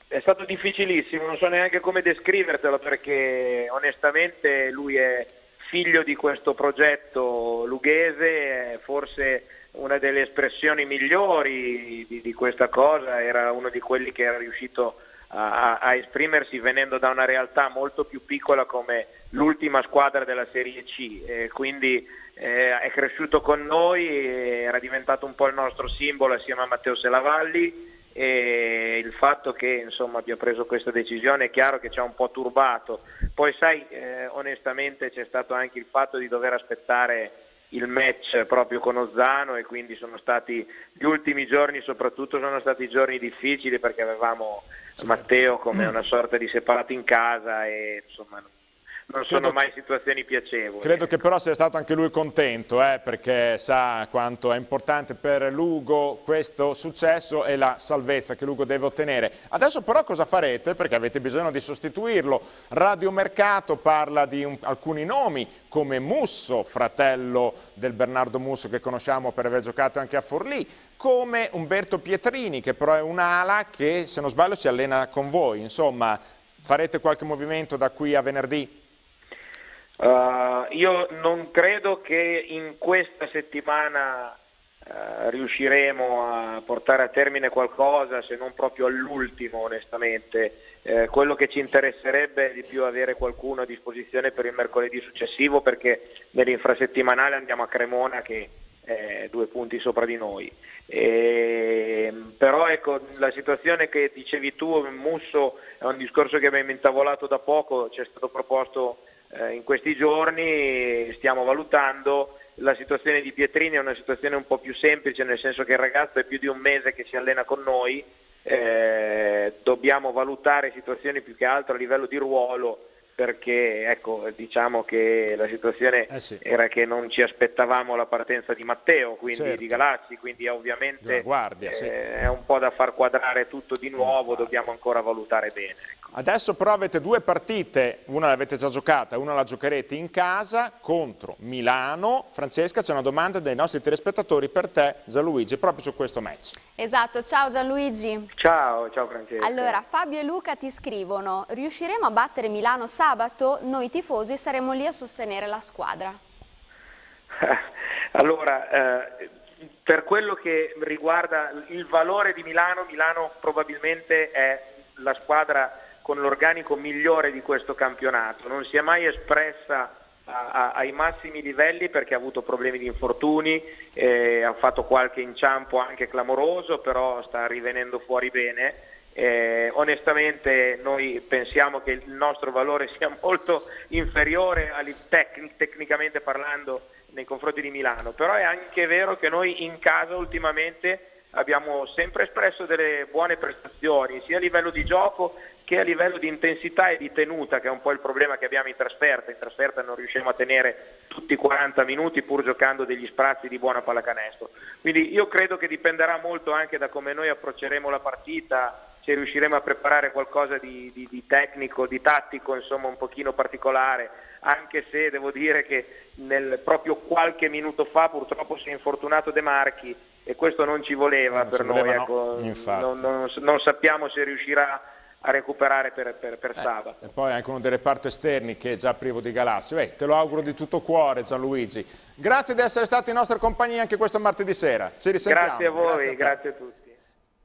è stato difficilissimo, non so neanche come descrivertelo perché onestamente lui è figlio di questo progetto lughese, è forse una delle espressioni migliori di, di questa cosa, era uno di quelli che era riuscito a, a, esprimersi venendo da una realtà molto più piccola come l'ultima squadra della Serie C, e quindi eh, è cresciuto con noi, era diventato un po' il nostro simbolo assieme a Matteo Selavalli e il fatto che insomma, abbia preso questa decisione è chiaro che ci ha un po' turbato. Poi sai, eh, onestamente c'è stato anche il fatto di dover aspettare il match proprio con Ozzano e quindi sono stati gli ultimi giorni soprattutto sono stati giorni difficili perché avevamo Matteo come una sorta di separato in casa e insomma non sono mai situazioni piacevoli. Credo che però sia stato anche lui contento, eh, perché sa quanto è importante per Lugo questo successo e la salvezza che Lugo deve ottenere. Adesso però cosa farete? Perché avete bisogno di sostituirlo. Radio Mercato parla di un, alcuni nomi, come Musso, fratello del Bernardo Musso che conosciamo per aver giocato anche a Forlì, come Umberto Pietrini, che però è un'ala che, se non sbaglio, si allena con voi. Insomma, farete qualche movimento da qui a venerdì? Uh, io non credo che in questa settimana uh, riusciremo a portare a termine qualcosa, se non proprio all'ultimo onestamente. Uh, quello che ci interesserebbe di più avere qualcuno a disposizione per il mercoledì successivo perché nell'infrasettimanale andiamo a Cremona che è due punti sopra di noi. E, ehm, però ecco, la situazione che dicevi tu, Musso, è un discorso che abbiamo intavolato da poco, ci è stato proposto eh, in questi giorni stiamo valutando la situazione di Pietrini è una situazione un po' più semplice, nel senso che il ragazzo è più di un mese che si allena con noi, eh, dobbiamo valutare situazioni più che altro a livello di ruolo perché ecco, diciamo che la situazione eh sì. era che non ci aspettavamo la partenza di Matteo, quindi certo. di Galassi, quindi ovviamente guardia, eh, sì. è un po' da far quadrare tutto di nuovo, Infatti. dobbiamo ancora valutare bene. Ecco. Adesso però avete due partite, una l'avete già giocata, una la giocherete in casa contro Milano. Francesca c'è una domanda dei nostri telespettatori per te Gianluigi, proprio su questo match. Esatto, ciao Gianluigi. Ciao, ciao Francesca. Allora, Fabio e Luca ti scrivono, riusciremo a battere Milano sabato? sabato noi tifosi saremo lì a sostenere la squadra. Allora, eh, per quello che riguarda il valore di Milano, Milano probabilmente è la squadra con l'organico migliore di questo campionato, non si è mai espressa a, a, ai massimi livelli perché ha avuto problemi di infortuni, eh, ha fatto qualche inciampo anche clamoroso, però sta rivenendo fuori bene eh, onestamente noi pensiamo che il nostro valore sia molto inferiore tec- tecnicamente parlando nei confronti di Milano, però è anche vero che noi in casa ultimamente abbiamo sempre espresso delle buone prestazioni, sia a livello di gioco che a livello di intensità e di tenuta, che è un po' il problema che abbiamo in trasferta. In trasferta non riusciamo a tenere tutti i 40 minuti pur giocando degli sprazzi di buona pallacanestro. Quindi io credo che dipenderà molto anche da come noi approcceremo la partita, se riusciremo a preparare qualcosa di, di, di, tecnico, di tattico, insomma un pochino particolare, anche se devo dire che nel, proprio qualche minuto fa purtroppo si è infortunato De Marchi e questo non ci voleva non per noi, voleva, ecco, no. non, non, non sappiamo se riuscirà a recuperare per, per, per eh, sabato. E poi anche uno delle parti esterni che è già privo di galassie, te lo auguro di tutto cuore Gianluigi. Grazie di essere stato in nostra compagnia anche questo martedì sera. Ci risentiamo. Grazie a voi, grazie a, grazie a tutti.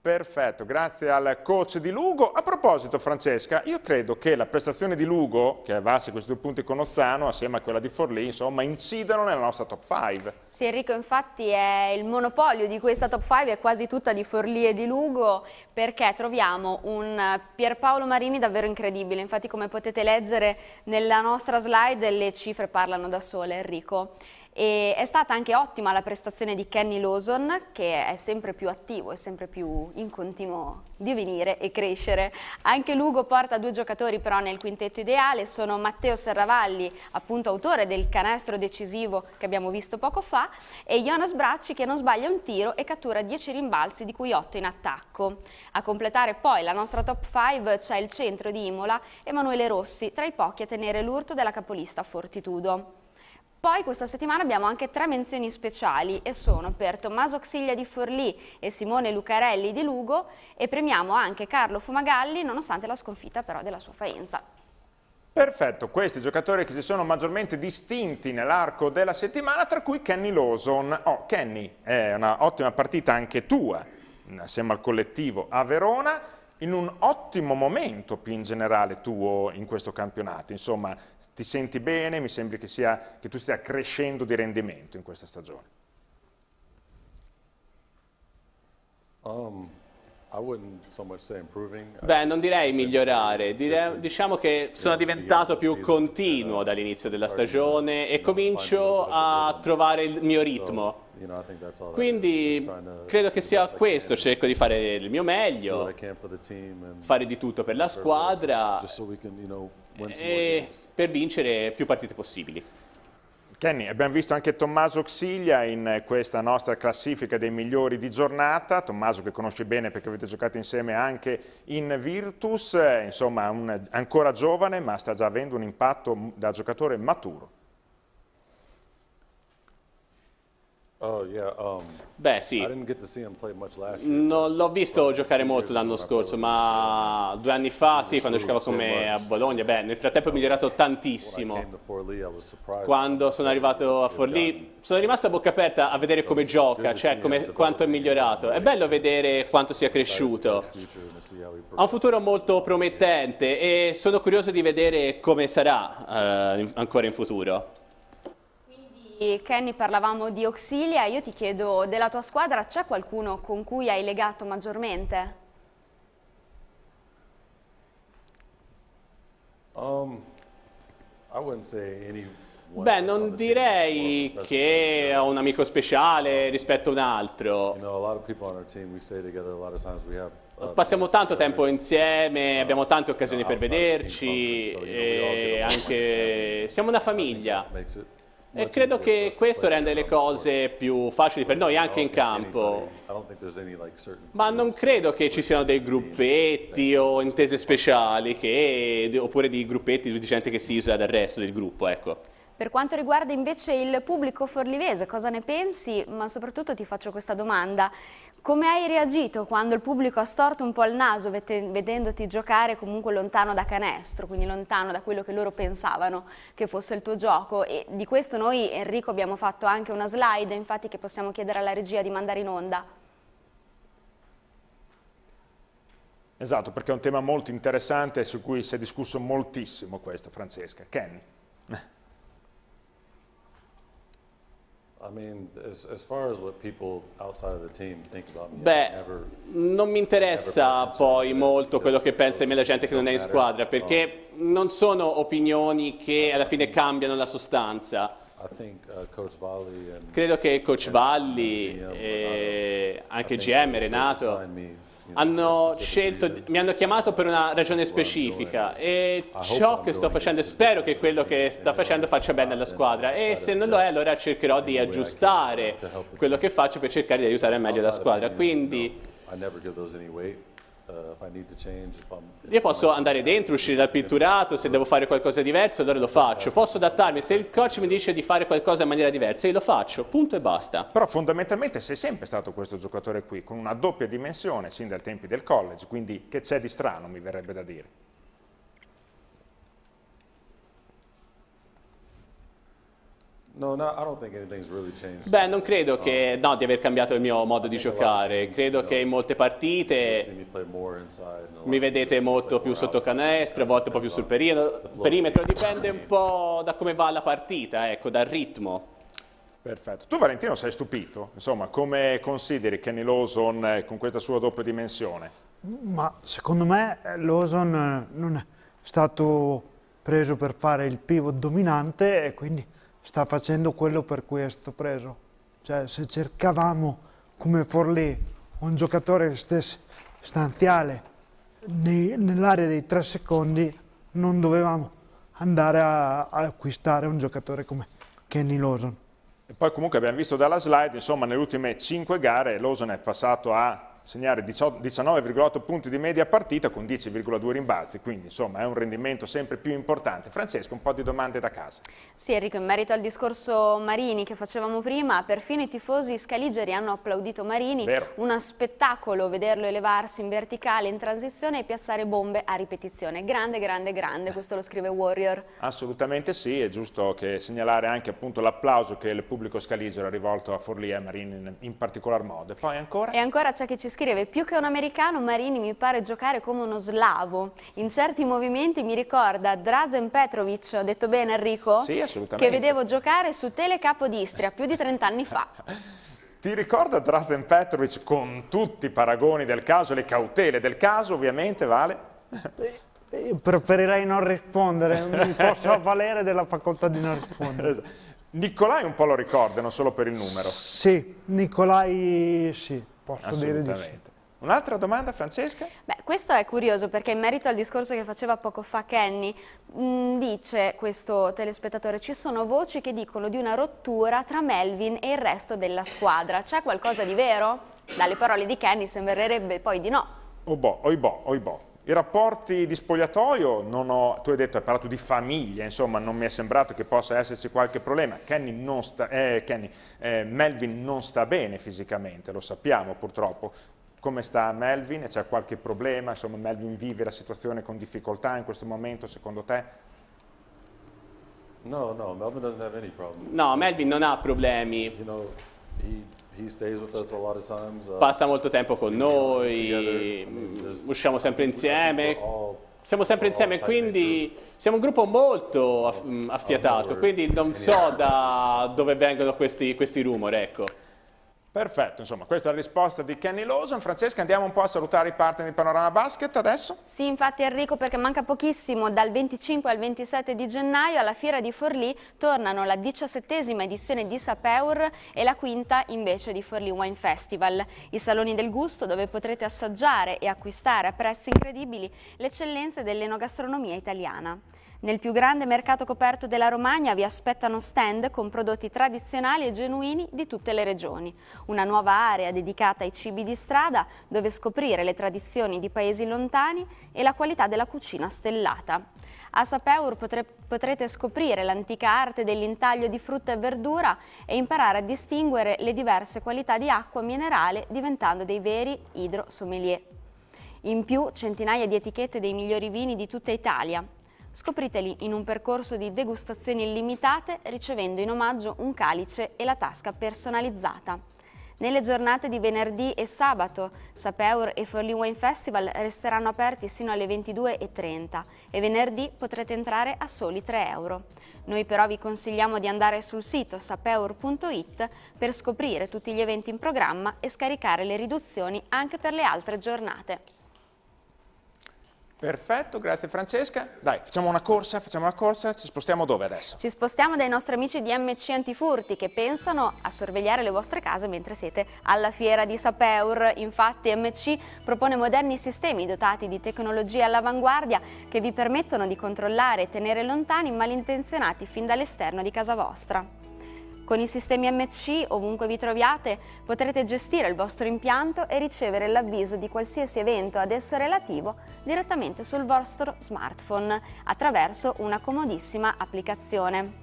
Perfetto, grazie al coach di Lugo. A proposito Francesca, io credo che la prestazione di Lugo, che avesse questi due punti con Ozzano, assieme a quella di Forlì, insomma, incidano nella nostra top 5. Sì Enrico, infatti è il monopolio di questa top 5 è quasi tutta di Forlì e di Lugo, perché troviamo un Pierpaolo Marini davvero incredibile. Infatti come potete leggere nella nostra slide le cifre parlano da sole Enrico. E è stata anche ottima la prestazione di Kenny Lawson che è sempre più attivo, e sempre più in continuo divenire e crescere. Anche Lugo porta due giocatori però nel quintetto ideale, sono Matteo Serravalli, appunto autore del canestro decisivo che abbiamo visto poco fa, e Jonas Bracci che non sbaglia un tiro e cattura 10 rimbalzi di cui 8 in attacco. A completare poi la nostra top 5 c'è il centro di Imola, Emanuele Rossi, tra i pochi a tenere l'urto della capolista Fortitudo. Poi questa settimana abbiamo anche tre menzioni speciali e sono per Tommaso Xiglia di Forlì e Simone Lucarelli di Lugo e premiamo anche Carlo Fumagalli nonostante la sconfitta però della sua faenza. Perfetto, questi giocatori che si sono maggiormente distinti nell'arco della settimana, tra cui Kenny Lawson. Oh, Kenny, è una ottima partita anche tua, assieme al collettivo a Verona, in un ottimo momento più in generale tuo in questo campionato. Insomma, ti senti bene, mi sembra che, sia, che tu stia crescendo di rendimento in questa stagione. Um, so Beh, non direi migliorare, dire, diciamo che sono diventato più continuo dall'inizio della stagione e comincio a trovare il mio ritmo. Quindi credo che sia questo, cerco di fare il mio meglio, fare di tutto per la squadra e eh, per vincere più partite possibili. Kenny, abbiamo visto anche Tommaso Xiglia in questa nostra classifica dei migliori di giornata, Tommaso che conosci bene perché avete giocato insieme anche in Virtus, eh, insomma un, ancora giovane ma sta già avendo un impatto da giocatore maturo. Oh, um, beh, sì. Non l'ho visto giocare molto l'anno scorso, ma due anni fa, sì, quando giocava come a Bologna, beh, nel frattempo è migliorato tantissimo. Quando sono arrivato a Forlì, sono rimasto a bocca aperta a vedere come gioca, cioè come, quanto è migliorato. È bello vedere quanto sia cresciuto. Ha un futuro molto promettente e sono curioso di vedere come sarà uh, ancora in futuro. Kenny parlavamo di Auxilia, io ti chiedo della tua squadra c'è qualcuno con cui hai legato maggiormente? Um, Beh, non direi che ho un amico speciale rispetto a un altro. Uh, Passiamo tanto tempo insieme, uh, abbiamo tante occasioni per vederci, e anche siamo una famiglia. E credo che questo rende le cose più facili per noi anche in campo. Ma non credo che ci siano dei gruppetti o intese speciali che, oppure di gruppetti di gente che si isola dal resto del gruppo, ecco. Per quanto riguarda invece il pubblico forlivese, cosa ne pensi? Ma soprattutto ti faccio questa domanda. Come hai reagito quando il pubblico ha storto un po' il naso vedendoti giocare comunque lontano da canestro, quindi lontano da quello che loro pensavano che fosse il tuo gioco? E di questo noi, Enrico, abbiamo fatto anche una slide, infatti, che possiamo chiedere alla regia di mandare in onda. Esatto, perché è un tema molto interessante su cui si è discusso moltissimo questo, Francesca. Kenny. Beh, non mi interessa poi molto quello che pensa la gente che non è in squadra, perché non sono opinioni che alla fine cambiano la sostanza. Uh, Credo che Coach Valli e anche GM, Renato, hanno scelto, mi hanno chiamato per una ragione specifica e ciò che sto facendo, spero che quello che sto facendo faccia bene alla squadra e se non lo è certo. allora cercherò di aggiustare quello che faccio per cercare di aiutare meglio la squadra. Quindi eh, io posso andare dentro, uscire dal pitturato, se devo fare qualcosa di diverso allora lo faccio. Posso adattarmi, se il coach mi dice di fare qualcosa in maniera diversa, io lo faccio, punto e basta. Però fondamentalmente sei sempre stato questo giocatore qui, con una doppia dimensione sin dai tempi del college, quindi che c'è di strano mi verrebbe da dire. No, no, really Beh, non credo uh, che, no, di aver cambiato il mio modo di giocare. Credo che in molte partite mi vedete molto più sotto canestro, a volte un po' più sul perimetro. Dipende un po' da come va la partita, ecco, dal ritmo. Perfetto. Tu Valentino sei stupito, insomma, come consideri Kenny Lawson eh, con questa sua doppia dimensione? Ma secondo me eh, Lawson eh, non è stato preso per fare il pivot dominante e quindi sta facendo quello per cui è stato preso. Cioè, se cercavamo come Forlì un giocatore che stesse stanziale nell'area dei tre secondi, non dovevamo andare a, a acquistare un giocatore come Kenny Lawson. E poi comunque abbiamo visto dalla slide, insomma, nelle ultime cinque gare Lawson è passato a segnare 19,8 punti di media partita con 10,2 rimbalzi, quindi insomma è un rendimento sempre più importante. Francesco, un po' di domande da casa. Sì Enrico, in merito al discorso Marini che facevamo prima, perfino i tifosi scaligeri hanno applaudito Marini, Vero. uno spettacolo vederlo elevarsi in verticale, in transizione e piazzare bombe a ripetizione. Grande, grande, grande, questo lo scrive Warrior. Assolutamente sì, è giusto che segnalare anche appunto l'applauso che il pubblico scaligero ha rivolto a Forlì e a Marini in particolar modo. E poi ancora? E ancora c'è chi ci scrive più che un americano Marini mi pare giocare come uno slavo. In certi movimenti mi ricorda Drazen Petrovic, ho detto bene Enrico? Sì, assolutamente. Che vedevo giocare su Telecapo d'Istria più di 30 anni fa. Ti ricorda Drazen Petrovic con tutti i paragoni del caso, le cautele del caso ovviamente, Vale? Io preferirei non rispondere, non mi posso avvalere della facoltà di non rispondere. Nicolai un po' lo ricorda, non solo per il numero. Sì, Nicolai sì. Posso dire di sì. Un'altra domanda, Francesca? Beh, questo è curioso perché in merito al discorso che faceva poco fa Kenny, mh, mm, dice questo telespettatore, ci sono voci che dicono di una rottura tra Melvin e il resto della squadra. C'è qualcosa di vero? Dalle parole di Kenny sembrerebbe poi di no. Oibò, boh, oibò, boh, oibò. Boh. I rapporti di spogliatoio, ho, tu hai detto, hai parlato di famiglia, insomma non mi è sembrato che possa esserci qualche problema. Kenny non sta, eh, Kenny, eh, Melvin non sta bene fisicamente, lo sappiamo purtroppo. Come sta Melvin? C'è qualche problema? Insomma, Melvin vive la situazione con difficoltà in questo momento, secondo te? No, no, Melvin have any No, Melvin non ha problemi. You know, he... Uh, Passa molto tempo con noi, mm, usciamo sempre insieme, siamo sempre insieme, quindi siamo un gruppo molto mm, affiatato, quindi non so da dove vengono questi, questi rumori, ecco. Perfetto, insomma, questa è la risposta di Kenny Lawson. Francesca, andiamo un po' a salutare i partner di Panorama Basket adesso? Sì, infatti Enrico, perché manca pochissimo, dal 25 al 27 di gennaio alla Fiera di Forlì tornano la diciassettesima edizione di Sapeur e la quinta invece di Forlì Wine Festival. I Saloni del Gusto, dove potrete assaggiare e acquistare a prezzi incredibili le eccellenze dell'enogastronomia italiana. Nel più grande mercato coperto della Romagna vi aspettano stand con prodotti tradizionali e genuini di tutte le regioni. Una nuova area dedicata ai cibi di strada dove scoprire le tradizioni di paesi lontani e la qualità della cucina stellata. A Sapeur potrete scoprire l'antica arte dell'intaglio di frutta e verdura e imparare a distinguere le diverse qualità di acqua minerale diventando dei veri idrosommelier. In più centinaia di etichette dei migliori vini di tutta Italia Scopriteli in un percorso di degustazioni illimitate ricevendo in omaggio un calice e la tasca personalizzata. Nelle giornate di venerdì e sabato, Sapeur e Forlì Wine Festival resteranno aperti sino alle 22.30 e venerdì potrete entrare a soli 3 euro. Noi però vi consigliamo di andare sul sito sapeur.it per scoprire tutti gli eventi in programma e scaricare le riduzioni anche per le altre giornate. Perfetto, grazie Francesca. Dai, facciamo una corsa, facciamo una corsa, ci spostiamo dove adesso? Ci spostiamo dai nostri amici di MC Antifurti che pensano a sorvegliare le vostre case mentre siete alla fiera di Sapeur. Infatti MC propone moderni sistemi dotati di tecnologie all'avanguardia che vi permettono di controllare e tenere lontani malintenzionati fin dall'esterno di casa vostra. Con i sistemi MC, ovunque vi troviate, potrete gestire il vostro impianto e ricevere l'avviso di qualsiasi evento ad esso relativo direttamente sul vostro smartphone attraverso una comodissima applicazione.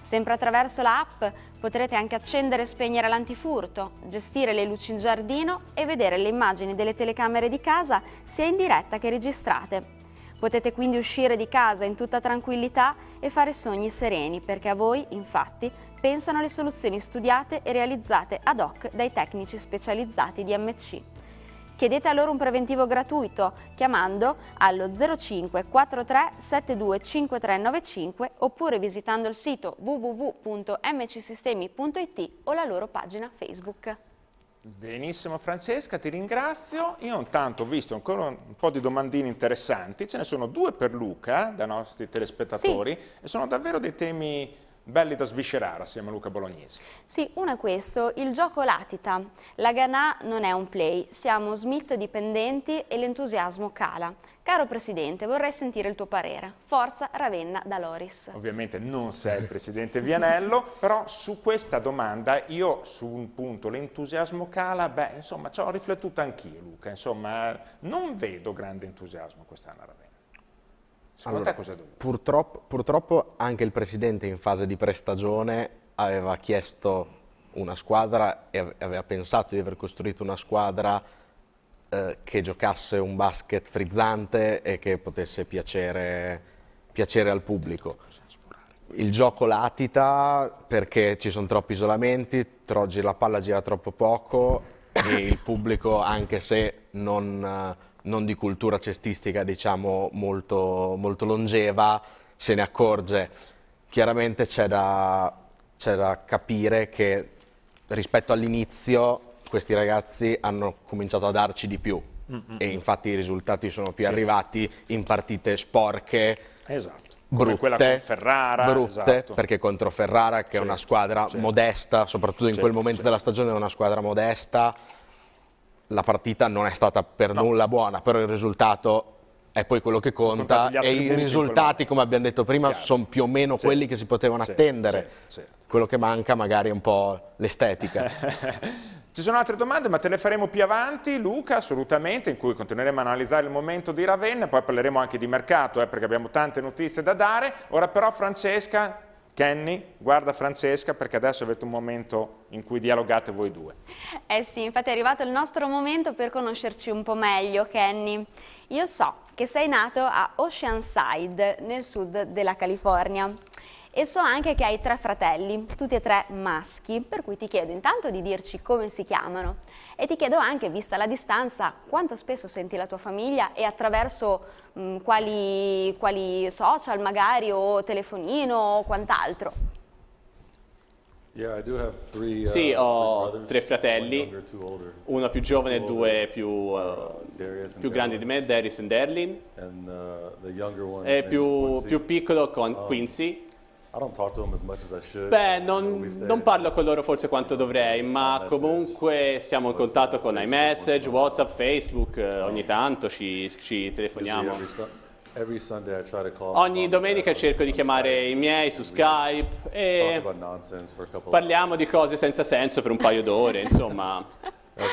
Sempre attraverso l'app potrete anche accendere e spegnere l'antifurto, gestire le luci in giardino e vedere le immagini delle telecamere di casa sia in diretta che registrate, Potete quindi uscire di casa in tutta tranquillità e fare sogni sereni perché a voi, infatti, pensano le soluzioni studiate e realizzate ad hoc dai tecnici specializzati di MC. Chiedete a loro un preventivo gratuito chiamando allo 05 43 72 5395 oppure visitando il sito www.mcsistemi.it o la loro pagina Facebook. Benissimo Francesca, ti ringrazio. Io intanto ho visto ancora un po' di domandine interessanti, ce ne sono due per Luca, da nostri telespettatori, sì. e sono davvero dei temi belli da sviscerare assieme a Luca Bolognesi. Sì, uno è questo, il gioco latita. La Ghana non è un play, siamo Smith dipendenti e l'entusiasmo cala. Caro Presidente, vorrei sentire il tuo parere. Forza Ravenna da Loris. Ovviamente non sei il Presidente Vianello, però su questa domanda io su un punto l'entusiasmo cala, beh, insomma, ci ho riflettuto anch'io Luca, insomma, non vedo grande entusiasmo quest'anno a Ravenna. Secondo allora, te cos'è dovuto? Purtroppo, purtroppo anche il presidente in fase di prestagione aveva chiesto una squadra e aveva pensato di aver costruito una squadra eh, che giocasse un basket frizzante e che potesse piacere, piacere al pubblico. Il gioco latita perché ci sono troppi isolamenti, tro- la palla gira troppo poco e il pubblico, anche se non non di cultura cestistica diciamo molto, molto longeva, se ne accorge. Chiaramente c'è da, da capire che rispetto all'inizio questi ragazzi hanno cominciato a darci di più mm -hmm. e infatti i risultati sono più sì. arrivati in partite sporche. Esatto. Brutte, Come quella con Ferrara, brutte, esatto. perché contro Ferrara, che certo, è una squadra certo. modesta, soprattutto in certo, quel momento della stagione, è una squadra modesta, la partita non è stata per no. nulla buona, però il risultato è poi quello che conta e i risultati, come abbiamo detto prima, sono più o meno certo. quelli che si potevano certo, attendere. Certo, quello che manca magari è un po' l'estetica. Ci sono altre domande, ma te le faremo più avanti, Luca, assolutamente, in cui continueremo a analizzare il momento di Ravenna, poi parleremo anche di mercato, eh, perché abbiamo tante notizie da dare. Ora però, Francesca, Kenny, guarda Francesca perché adesso avete un momento in cui dialogate voi due. Eh sì, infatti è arrivato il nostro momento per conoscerci un po' meglio, Kenny. Io so che sei nato a Oceanside, nel sud della California e so anche che hai tre fratelli, tutti e tre maschi, per cui ti chiedo intanto di dirci come si chiamano e ti chiedo anche, vista la distanza, quanto spesso senti la tua famiglia e attraverso mh, mm, quali, quali social magari o telefonino o quant'altro. Uh, sì, ho tre fratelli, uno più giovane e due più, uh, più grandi di me, Darius uh, e Derlin, e più, più piccolo con oh. Quincy, Beh, non, non, parlo con loro forse quanto dovrei, ma comunque siamo in contatto con iMessage, WhatsApp, Facebook, eh, ogni tanto ci, ci telefoniamo. Ogni domenica cerco di chiamare i miei su Skype e parliamo di cose senza senso per un paio d'ore, insomma. E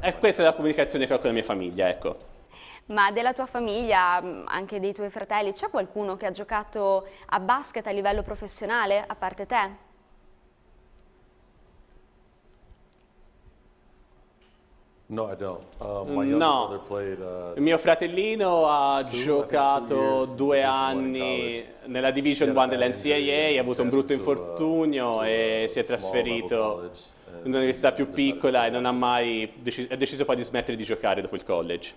eh, questa è la comunicazione che ho con la mia famiglia, ecco ma della tua famiglia, mm, anche dei tuoi fratelli, c'è qualcuno che ha giocato a basket a livello professionale, a parte te? No, I don't. Uh, my no. Played, uh, mio fratellino ha two, giocato due anni nella Division 1 dell'NCAA, ha avuto un brutto uh, infortunio to, e si è trasferito in un'università più piccola e non ha mai deciso, ha deciso poi di smettere di giocare dopo il college.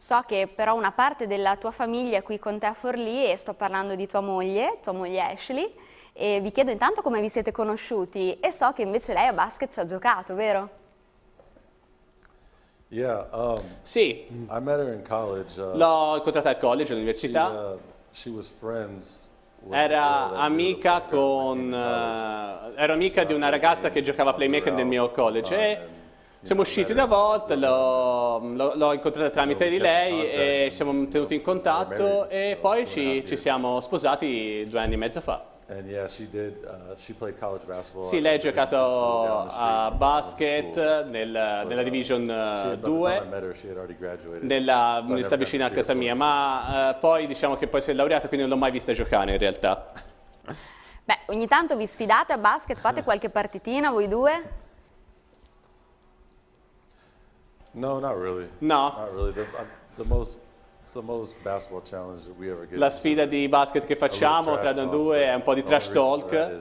So che però una parte della tua famiglia è qui con te a Forlì e sto parlando di tua moglie, tua moglie Ashley, e vi chiedo intanto come vi siete conosciuti e so che invece lei a basket ci ha giocato, vero? Yeah, um, sì. I met her in college. Uh, L'ho incontrata al college, all'università. She, uh, she friends era amica con... Uh, ero amica di una ragazza che giocava playmaker nel mio college siamo usciti una volta, l'ho, incontrata tramite di lei e siamo tenuti in contatto e poi ci, ci siamo sposati due anni e mezzo fa. And yeah, she did. Uh, she played college basketball. Sì, lei ha giocato a basket nel, nella Division 2, uh, nella università vicina a casa mia, ma uh, poi diciamo che poi si è laureata, quindi non l'ho mai vista giocare in realtà. Beh, ogni tanto vi sfidate a basket, fate qualche partitina voi due? No, not really. No. Not really. The, uh, the most, the most basketball challenge that we ever get La sfida di basket che facciamo tra noi due è un po' di trash talk,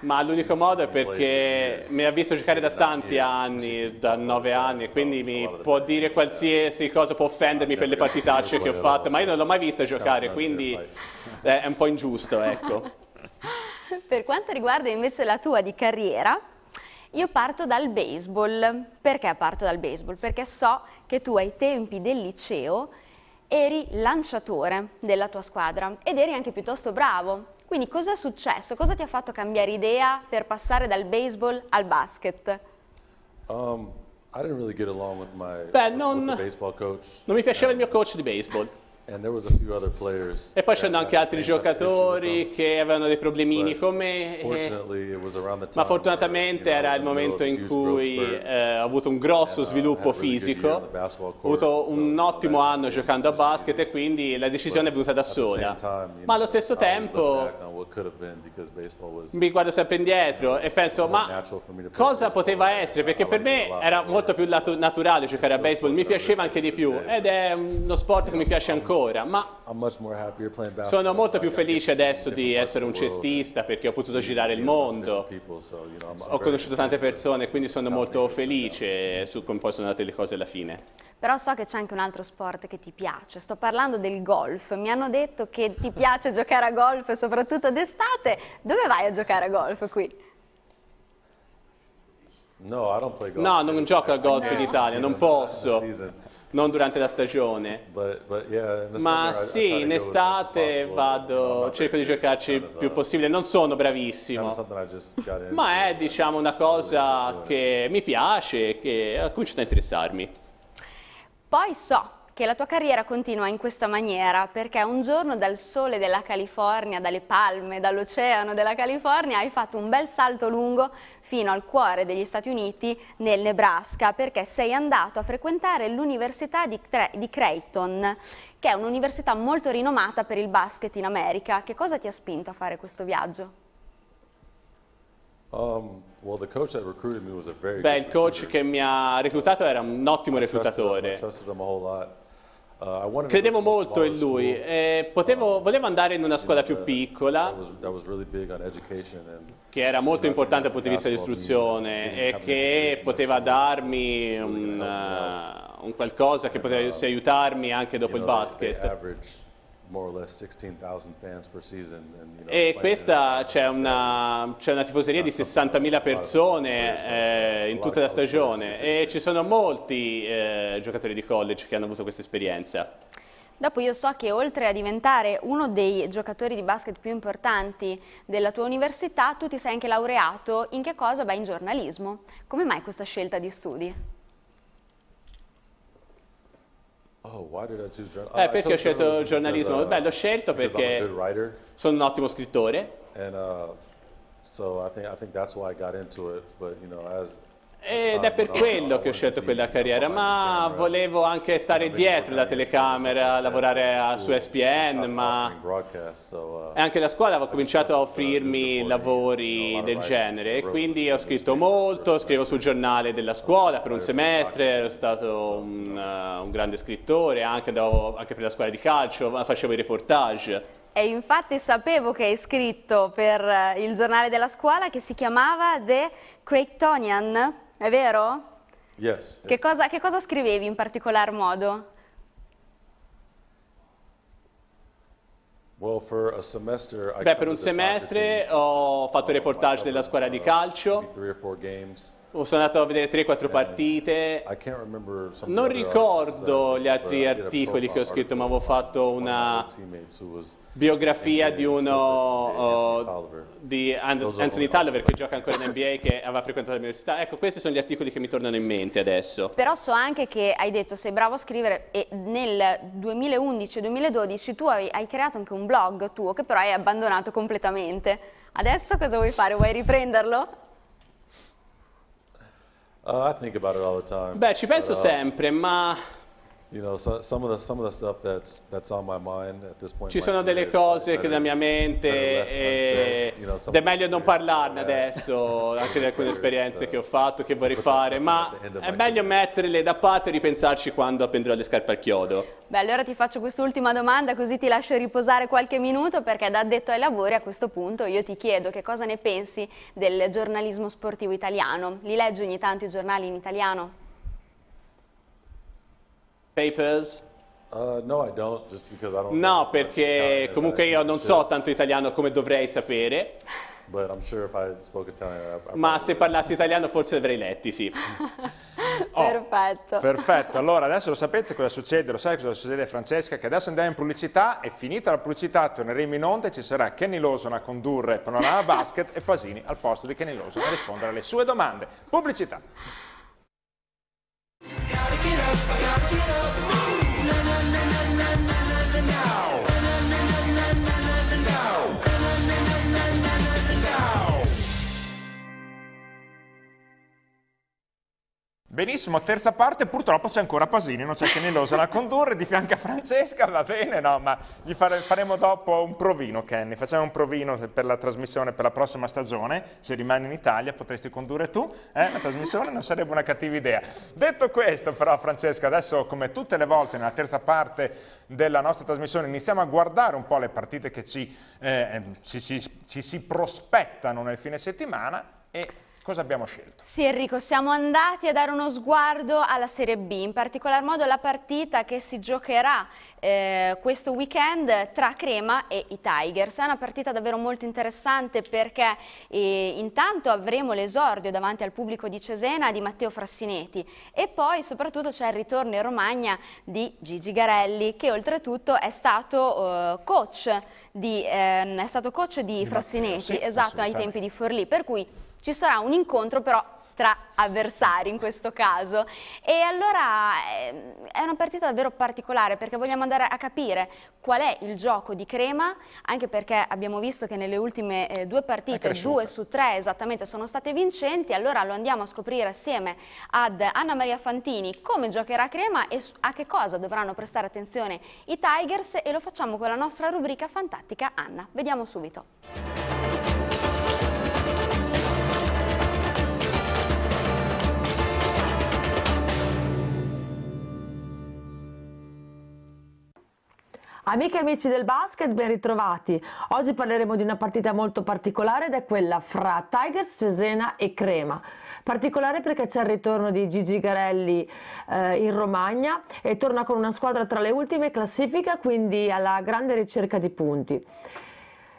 ma l'unico modo è perché mi ha visto giocare da tanti anni, da nove anni, e quindi mi può dire qualsiasi cosa, può offendermi per le partitacce che ho fatto, ma io non l'ho mai vista giocare, quindi è un po' ingiusto, ecco. per quanto riguarda invece la tua di carriera, io parto dal baseball. Perché parto dal baseball? Perché so che tu ai tempi del liceo eri lanciatore della tua squadra ed eri anche piuttosto bravo. Quindi cosa è successo? Cosa ti ha fatto cambiare idea per passare dal baseball al basket? Um, really my, Beh, non, non mi piaceva il uh, mio coach di baseball. E poi c'erano anche altri giocatori che avevano dei problemini con me, eh, ma fortunatamente era il momento in cui eh, ho avuto un grosso uh, sviluppo fisico, ho avuto un ottimo anno giocando a basket e quindi la decisione è venuta da sola. Ma allo stesso tempo mi guardo sempre indietro e penso ma cosa poteva essere? Perché per me era molto più naturale giocare a baseball, mi piaceva anche di più ed è uno sport che mi piace ancora ancora, ma sono molto più felice adesso di essere un cestista perché ho potuto girare il mondo, ho conosciuto tante persone, quindi sono molto felice su come poi sono andate le cose alla fine. Però so che c'è anche un altro sport che ti piace, sto parlando del golf, mi hanno detto che ti piace giocare a golf soprattutto d'estate, dove vai a giocare a golf qui? No, non gioco a golf in Italia, non posso non durante la stagione. But, but yeah, Ma sì, in estate vado, cerco di giocarci il più possibile. Non sono bravissimo, ma è uh, diciamo una cosa che mi piace e a cui cominciato a interessarmi. Poi so che la tua carriera continua in questa maniera, perché un giorno dal sole della California, dalle palme, dall'oceano della California, hai fatto un bel salto lungo fino al cuore degli Stati Uniti, nel Nebraska, perché sei andato a frequentare l'Università di, di, Creighton, che è un'università molto rinomata per il basket in America. Che cosa ti ha spinto a fare questo viaggio? Um, well, Beh, il coach che mi ha reclutato era un ottimo reclutatore. Uh, Credevo molto in lui. Eh, potevo, um, volevo andare in una scuola più piccola, che era molto importante dal punto di vista dell'istruzione e che poteva darmi un, eh, un qualcosa che potesse uh, aiutarmi anche dopo il basket. E questa c'è una, una, tifoseria di 60.000 persone eh, in tutta la stagione e ci sono molti eh, giocatori di college che hanno avuto questa esperienza. Dopo io so che oltre a diventare uno dei giocatori di basket più importanti della tua università, tu ti sei anche laureato in che cosa? Beh, in giornalismo. Come mai questa scelta di studi? Oh, why did I choose journalism? eh, oh, perché ho scelto il giornalismo? Uh, Beh, l'ho scelto perché sono un ottimo scrittore. And, uh, so I think, I think that's why I got into it. But, you know, as Ed è per quello che ho scelto quella carriera, ma volevo anche stare dietro la telecamera, lavorare su ESPN, ma uh, anche la scuola aveva cominciato a offrirmi lavori del genere, quindi ho scritto molto, scrivo sul giornale della scuola per un semestre, ero stato un, uh, un grande scrittore, anche, andavo, anche per la scuola di calcio, facevo i reportage. E infatti sapevo che hai scritto per uh, il giornale della scuola che si chiamava The Creighton è vero? Yes, che, yes. Cosa, che cosa scrivevi in particolar modo? Beh, per un semestre ho fatto um, reportage della squadra di uh, calcio sono andato a vedere 3-4 eh, partite. Non ricordo gli altri articoli che ho scritto, ma avevo fatto una biografia di uno uh, di Anthony Tulliver che gioca ancora in NBA che aveva frequentato l'università. Ecco, questi sono gli articoli che mi tornano in mente adesso. Però so anche che hai detto sei bravo a scrivere e nel 2011-2012 tu hai, hai creato anche un blog tuo che però hai abbandonato completamente. Adesso cosa vuoi fare? Vuoi riprenderlo? Uh, Beh, ci penso But, uh... sempre, ma ci sono delle cose che nella mia mente ed è meglio non parlarne adesso, anche di alcune esperienze che ho fatto, che vorrei fare, ma è meglio metterle da parte e ripensarci quando appenderò le scarpe al chiodo. Beh, allora ti faccio quest'ultima domanda così ti lascio riposare qualche minuto perché da addetto ai lavori a questo punto io ti chiedo che cosa ne pensi del giornalismo sportivo italiano. Li leggi ogni tanto i giornali in italiano? Papers? Uh, no, I don't, just I don't no, perché comunque io non so tanto italiano come dovrei sapere. But I'm sure if I spoke Italian, I, I Ma se parlassi italiano forse avrei letti, sì. oh, perfetto. Perfetto, allora adesso lo sapete cosa succede, lo sai cosa succede Francesca? Che adesso andiamo in pubblicità e finita la pubblicità torneremo in onda e ci sarà Kenny Lawson a condurre Panorama Basket e Pasini al posto di Kenny Lawson a rispondere alle sue domande. Pubblicità. Benissimo, terza parte, purtroppo c'è ancora Pasini, non c'è che Nellosa a condurre, di fianco a Francesca, va bene, no, ma gli faremo dopo un provino, Kenny, facciamo un provino per la trasmissione per la prossima stagione, se rimani in Italia potresti condurre tu, eh, la trasmissione non sarebbe una cattiva idea. Detto questo però Francesca, adesso come tutte le volte nella terza parte della nostra trasmissione iniziamo a guardare un po' le partite che ci, eh, ci, ci, ci si prospettano nel fine settimana e Cosa abbiamo scelto? Sì Enrico, siamo andati a dare uno sguardo alla Serie B, in particolar modo la partita che si giocherà eh, questo weekend tra Crema e i Tigers. È una partita davvero molto interessante perché eh, intanto avremo l'esordio davanti al pubblico di Cesena di Matteo Frassinetti e poi soprattutto c'è il ritorno in Romagna di Gigi Garelli che oltretutto è stato eh, coach di, ehm, è stato coach di, di Frassinetti, Matteo, sì, esatto, ai tempi di Forlì, per cui ci sarà un incontro però tra avversari in questo caso. E allora ehm, è una partita davvero particolare perché vogliamo andare a capire qual è il gioco di Crema, anche perché abbiamo visto che nelle ultime eh, due partite, due su tre esattamente, sono state vincenti, allora lo andiamo a scoprire assieme ad Anna Maria Fantini come giocherà Crema e a che cosa dovranno prestare attenzione i Tigers e lo facciamo con la nostra rubrica fantastica Anna. Vediamo subito. Amiche e amici del basket, ben ritrovati. Oggi parleremo di una partita molto particolare ed è quella fra Tigers, Cesena e Crema. Particolare perché c'è il ritorno di Gigi Garelli eh, in Romagna e torna con una squadra tra le ultime classifica, quindi alla grande ricerca di punti.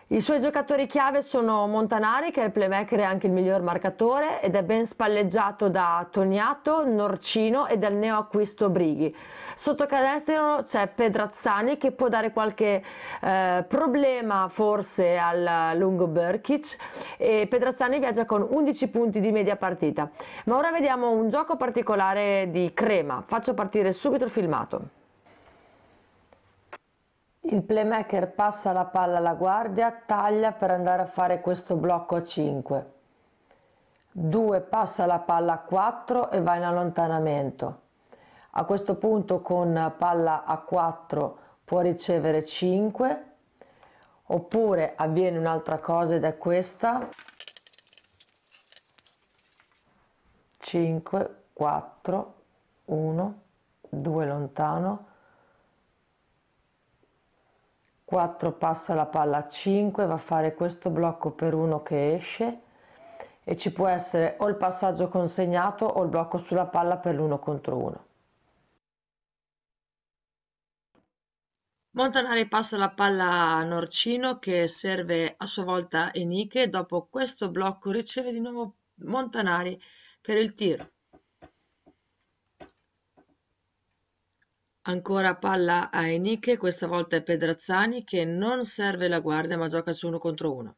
I suoi giocatori chiave sono Montanari, che è il playmaker e anche il miglior marcatore, ed è ben spalleggiato da Toniato, Norcino e dal neoacquisto Brighi. Sotto canestro c'è Pedrazzani che può dare qualche eh, problema forse al lungo Berkic e Pedrazzani viaggia con 11 punti di media partita. Ma ora vediamo un gioco particolare di Crema. Faccio partire subito il filmato. Il playmaker passa la palla alla guardia, taglia per andare a fare questo blocco a 5. 2 passa la palla a 4 e va in allontanamento. A questo punto con palla a 4 può ricevere 5 oppure avviene un'altra cosa ed è questa 5 4 1 2 lontano 4 passa la palla a 5 va a fare questo blocco per uno che esce e ci può essere o il passaggio consegnato o il blocco sulla palla per l'uno contro uno Montanari passa la palla a Norcino che serve a sua volta Eniche. Dopo questo blocco riceve di nuovo Montanari per il tiro. Ancora palla a Eniche, questa volta è Pedrazzani che non serve la guardia ma gioca su uno contro uno.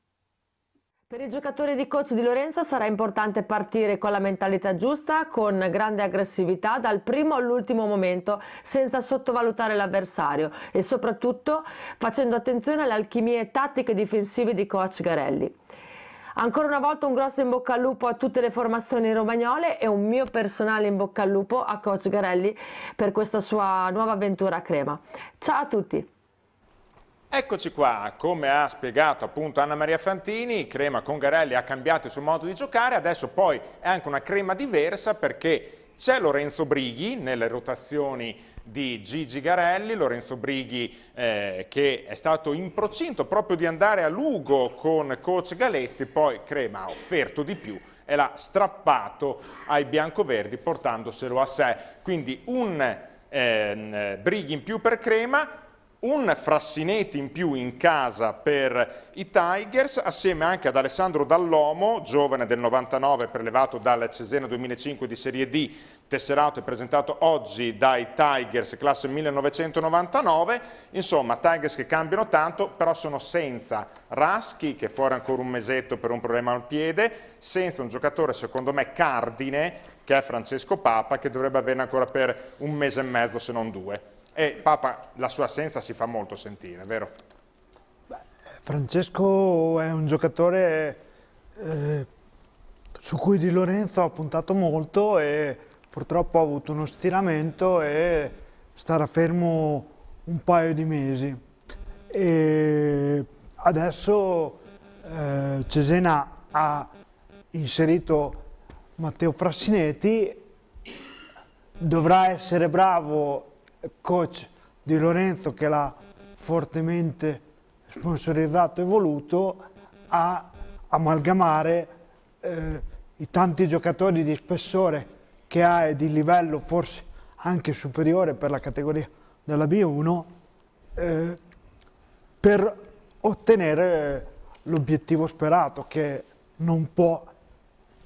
Per il giocatore di coach di Lorenzo sarà importante partire con la mentalità giusta, con grande aggressività, dal primo all'ultimo momento, senza sottovalutare l'avversario e soprattutto facendo attenzione alle alchimie tattiche difensive di coach Garelli. Ancora una volta un grosso in bocca al lupo a tutte le formazioni romagnole e un mio personale in bocca al lupo a Coach Garelli per questa sua nuova avventura a Crema. Ciao a tutti! Eccoci qua, come ha spiegato appunto Anna Maria Fantini, crema con Garelli ha cambiato il suo modo di giocare, adesso poi è anche una crema diversa perché c'è Lorenzo Brighi nelle rotazioni di Gigi Garelli, Lorenzo Brighi eh, che è stato in procinto proprio di andare a Lugo con coach Galetti, poi Crema ha offerto di più e l'ha strappato ai biancoverdi portandoselo a sé. Quindi un eh, Brighi in più per Crema, un Frassinetti in più in casa per i Tigers, assieme anche ad Alessandro Dallomo, giovane del 99 prelevato dal Cesena 2005 di Serie D, tesserato e presentato oggi dai Tigers, classe 1999. Insomma, Tigers che cambiano tanto, però sono senza Raschi, che è fuori ancora un mesetto per un problema al piede, senza un giocatore, secondo me, cardine, che è Francesco Papa, che dovrebbe averne ancora per un mese e mezzo, se non due. E Papa, la sua assenza si fa molto sentire, vero? Francesco è un giocatore eh, su cui Di Lorenzo ha puntato molto e purtroppo ha avuto uno stiramento e starà fermo un paio di mesi. E adesso eh, Cesena ha inserito Matteo Frassinetti, dovrà essere bravo coach di Lorenzo che l'ha fortemente sponsorizzato e voluto a amalgamare eh, i tanti giocatori di spessore che ha e di livello forse anche superiore per la categoria della B1 eh, per ottenere l'obiettivo sperato che non può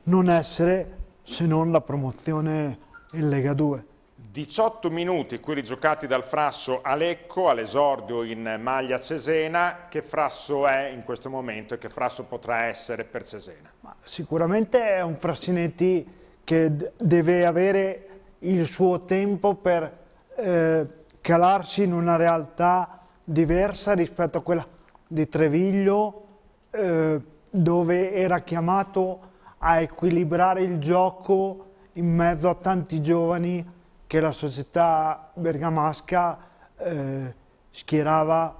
non essere se non la promozione in Lega 2. 18 minuti quelli giocati dal Frasso a Lecco all'esordio in maglia Cesena, che Frasso è in questo momento e che Frasso potrà essere per Cesena? Ma sicuramente è un Frassinetti che deve avere il suo tempo per eh, calarsi in una realtà diversa rispetto a quella di Treviglio eh, dove era chiamato a equilibrare il gioco in mezzo a tanti giovani che la società bergamasca eh, schierava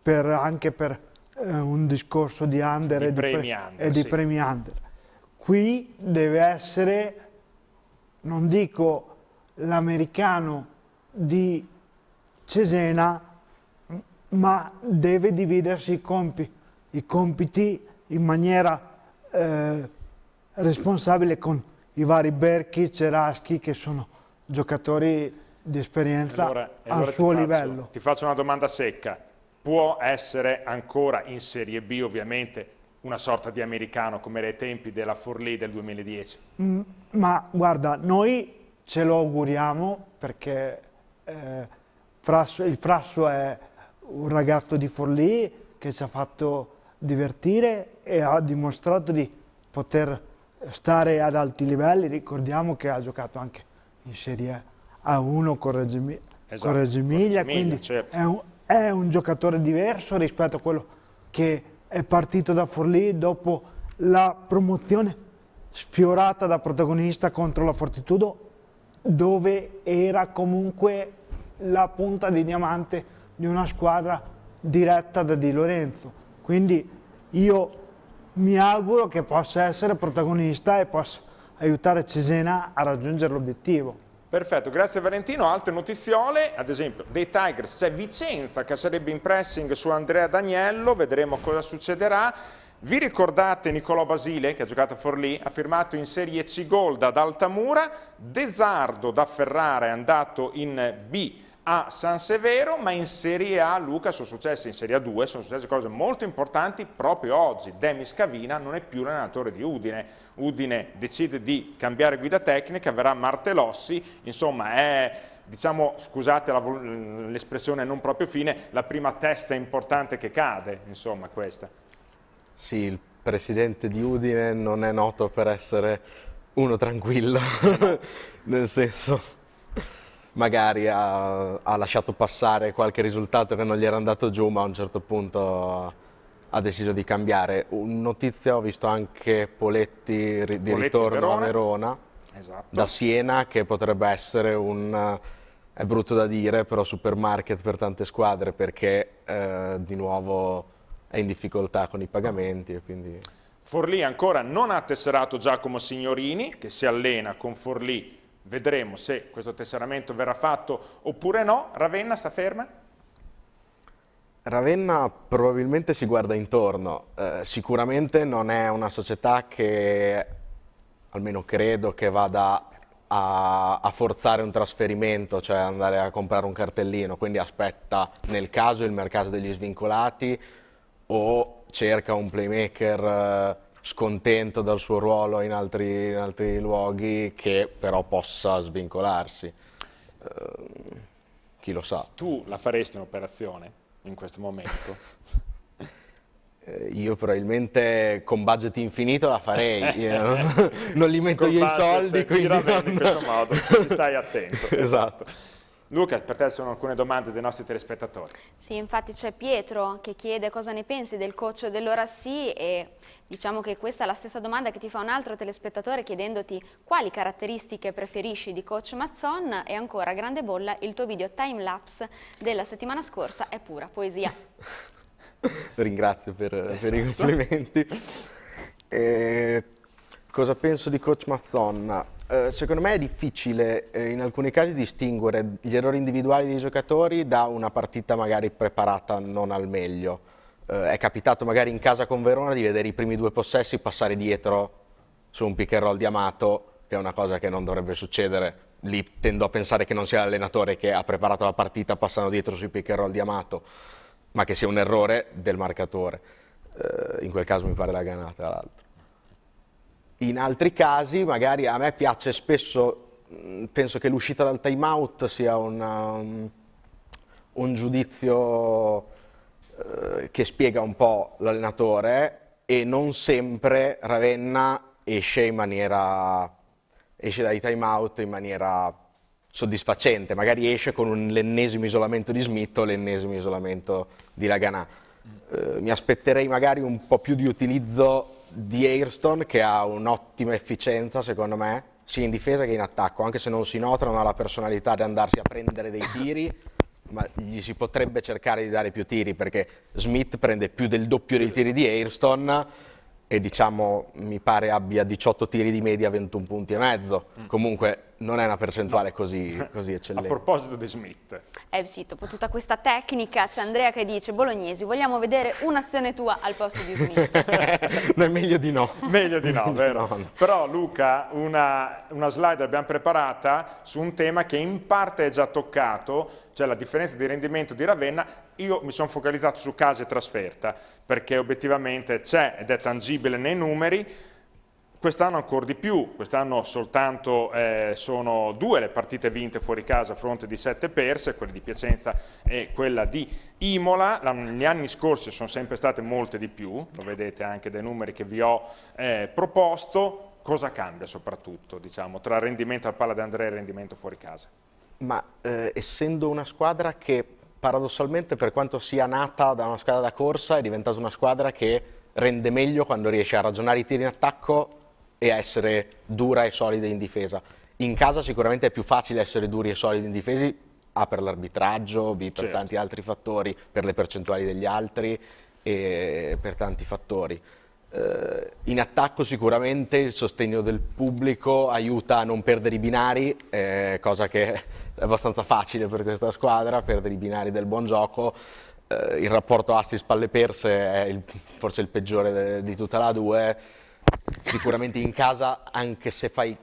per, anche per eh, un discorso di under di e, premi di, pre under, e sì. di premi under. Qui deve essere, non dico l'americano di Cesena, ma deve dividersi i, compi i compiti in maniera eh, responsabile con i vari Berchi, Ceraschi che sono giocatori di esperienza allora, allora al suo faccio, livello. Ti faccio una domanda secca. Può essere ancora in Serie B, ovviamente, una sorta di americano come era ai tempi della Forlì del 2010? Mm, ma guarda, noi ce lo auguriamo perché eh, Frasso, il Frasso è un ragazzo di Forlì che ci ha fatto divertire e ha dimostrato di poter stare ad alti livelli. Ricordiamo che ha giocato anche in Serie A, A1 Correggimiglia, esatto, Correggimiglia quindi certo. è, un, è un giocatore diverso rispetto a quello che è partito da Forlì dopo la promozione sfiorata da protagonista contro la Fortitudo dove era comunque la punta di diamante di una squadra diretta da Di Lorenzo. Quindi io mi auguro che possa essere protagonista e possa aiutare Cesena a raggiungere l'obiettivo. Perfetto, grazie Valentino. Altre notiziole, ad esempio dei Tigers c'è Vicenza che sarebbe in pressing su Andrea Daniello, vedremo cosa succederà. Vi ricordate Nicolò Basile, che ha giocato a Forlì, ha firmato in Serie C Gold ad Altamura, Desardo da Ferrara è andato in B a San Severo, ma in Serie A Luca sono successe, in Serie A2 sono successe cose molto importanti proprio oggi. Demis Cavina non è più l'allenatore di Udine. Udine decide di cambiare guida tecnica, verrà Martelossi, insomma è diciamo, scusate l'espressione non proprio fine, la prima testa importante che cade, insomma questa. Sì, il presidente di Udine non è noto per essere uno tranquillo, nel senso magari ha, ha, lasciato passare qualche risultato che non gli era andato giù, ma a un certo punto ha deciso di cambiare. notizia ho visto anche Poletti, Poletti di ritorno Verona. a Verona, esatto. da Siena, che potrebbe essere un... È brutto da dire, però supermarket per tante squadre perché eh, di nuovo è in difficoltà con i pagamenti quindi... Forlì ancora non ha tesserato Giacomo Signorini che si allena con Forlì vedremo se questo tesseramento verrà fatto oppure no. Ravenna sta ferma? Ravenna probabilmente si guarda intorno, eh, sicuramente non è una società che, almeno credo, che vada a, a, forzare un trasferimento, cioè andare a comprare un cartellino, quindi aspetta nel caso il mercato degli svincolati o cerca un playmaker... Eh, scontento dal suo ruolo in altri, in altri luoghi che però possa svincolarsi. Uh, chi lo sa. Tu la faresti un'operazione in questo momento? Eh, io probabilmente con budget infinito la farei, io, non li metto con io i soldi, quindi... Non... In questo modo, ci stai attento. esatto. esatto. Luca, per te sono alcune domande dei nostri telespettatori. Sì, infatti c'è Pietro che chiede cosa ne pensi del coach dell'ora sì e diciamo che questa è la stessa domanda che ti fa un altro telespettatore chiedendoti quali caratteristiche preferisci di coach Mazzon e ancora grande bolla il tuo video timelapse della settimana scorsa è pura poesia. Ringrazio per, esatto. per i esatto. complimenti. Eh, cosa penso di coach Mazzon? Eh, secondo me è difficile eh, in alcuni casi distinguere gli errori individuali dei giocatori da una partita magari preparata non al meglio. Eh, è capitato magari in casa con Verona di vedere i primi due possessi passare dietro su un pick and roll di Amato, che è una cosa che non dovrebbe succedere. Lì tendo a pensare che non sia l'allenatore che ha preparato la partita passando dietro sui pick and roll di Amato, ma che sia un errore del marcatore. Eh, in quel caso mi pare la Ganata, tra l'altro. In altri casi, magari a me piace spesso, mm, penso che l'uscita dal time out sia una, um, un giudizio eh, che spiega un po' l'allenatore e non sempre Ravenna esce in maniera esce dai time out in maniera soddisfacente, magari esce con l'ennesimo isolamento di Smith o l'ennesimo isolamento di Laganà. Eh, mi aspetterei magari un po' più di utilizzo di Airstone che ha un'ottima efficienza secondo me, sia in difesa che in attacco, anche se non si nota, non ha la personalità di andarsi a prendere dei tiri, ma gli si potrebbe cercare di dare più tiri perché Smith prende più del doppio dei tiri di Airstone e diciamo mi pare abbia 18 tiri di media, 21 punti e mezzo. Mm. Comunque non è una percentuale no. così, così eccellente. A proposito di Smith, eh sì, dopo tutta questa tecnica c'è Andrea che dice Bolognesi, vogliamo vedere un'azione tua al posto di Smith. no, meglio di no. Meglio di no, meglio vero? No. Però Luca, una, una slide abbiamo preparata su un tema che in parte è già toccato, cioè la differenza di rendimento di Ravenna, io mi sono focalizzato su casa e trasferta, perché obiettivamente c'è ed è tangibile nei numeri, Quest'anno ancora di più, quest'anno soltanto eh, sono due le partite vinte fuori casa a fronte di sette perse, quella di Piacenza e quella di Imola, gli anni scorsi sono sempre state molte di più, lo vedete anche dai numeri che vi ho eh, proposto, cosa cambia soprattutto diciamo, tra rendimento al palla d'Andrea e rendimento fuori casa? Ma eh, essendo una squadra che paradossalmente per quanto sia nata da una squadra da corsa è diventata una squadra che rende meglio quando riesce a ragionare i tiri in attacco e essere dura e solida in difesa. In casa sicuramente è più facile essere duri e solidi in difesa, A per l'arbitraggio, B per certo. tanti altri fattori, per le percentuali degli altri e per tanti fattori. Eh, in attacco sicuramente il sostegno del pubblico aiuta a non perdere i binari, eh, cosa che è abbastanza facile per questa squadra, perdere i binari del buon gioco. Eh, il rapporto assi-spalle perse è il, forse il peggiore de, di tutta la 2 sicuramente in casa, anche se fai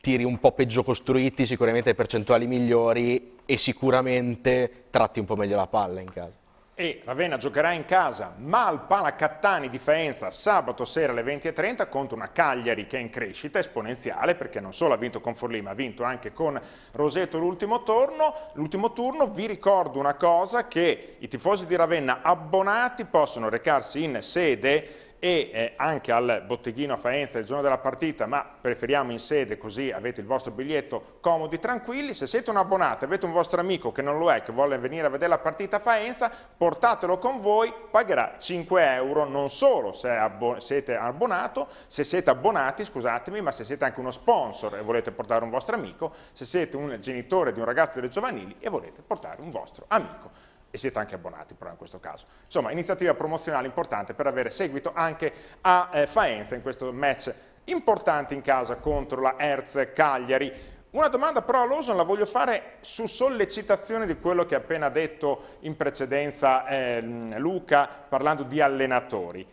tiri un po' peggio costruiti, sicuramente hai percentuali migliori e sicuramente tratti un po' meglio la palla in casa. E Ravenna giocherà in casa ma Malpala Cattani di Faenza sabato sera alle 20.30 contro una Cagliari che è in crescita esponenziale perché non solo ha vinto con Forlì ma ha vinto anche con Roseto l'ultimo turno. L'ultimo turno vi ricordo una cosa che i tifosi di Ravenna abbonati possono recarsi in sede e eh, anche al botteghino a Faenza il giorno della partita, ma preferiamo in sede così avete il vostro biglietto comodi, tranquilli. Se siete un abbonato, avete un vostro amico che non lo è, che vuole venire a vedere la partita a Faenza, portatelo con voi, pagherà 5 euro non solo se abbon siete abbonato, se siete abbonati, scusatemi, ma se siete anche uno sponsor e volete portare un vostro amico, se siete un genitore di un ragazzo delle giovanili e volete portare un vostro amico e siete anche abbonati però in questo caso. Insomma, iniziativa promozionale importante per avere seguito anche a eh, Faenza in questo match importante in casa contro la Herz Cagliari. Una domanda però a Lawson la voglio fare su sollecitazione di quello che ha appena detto in precedenza eh, Luca parlando di allenatori.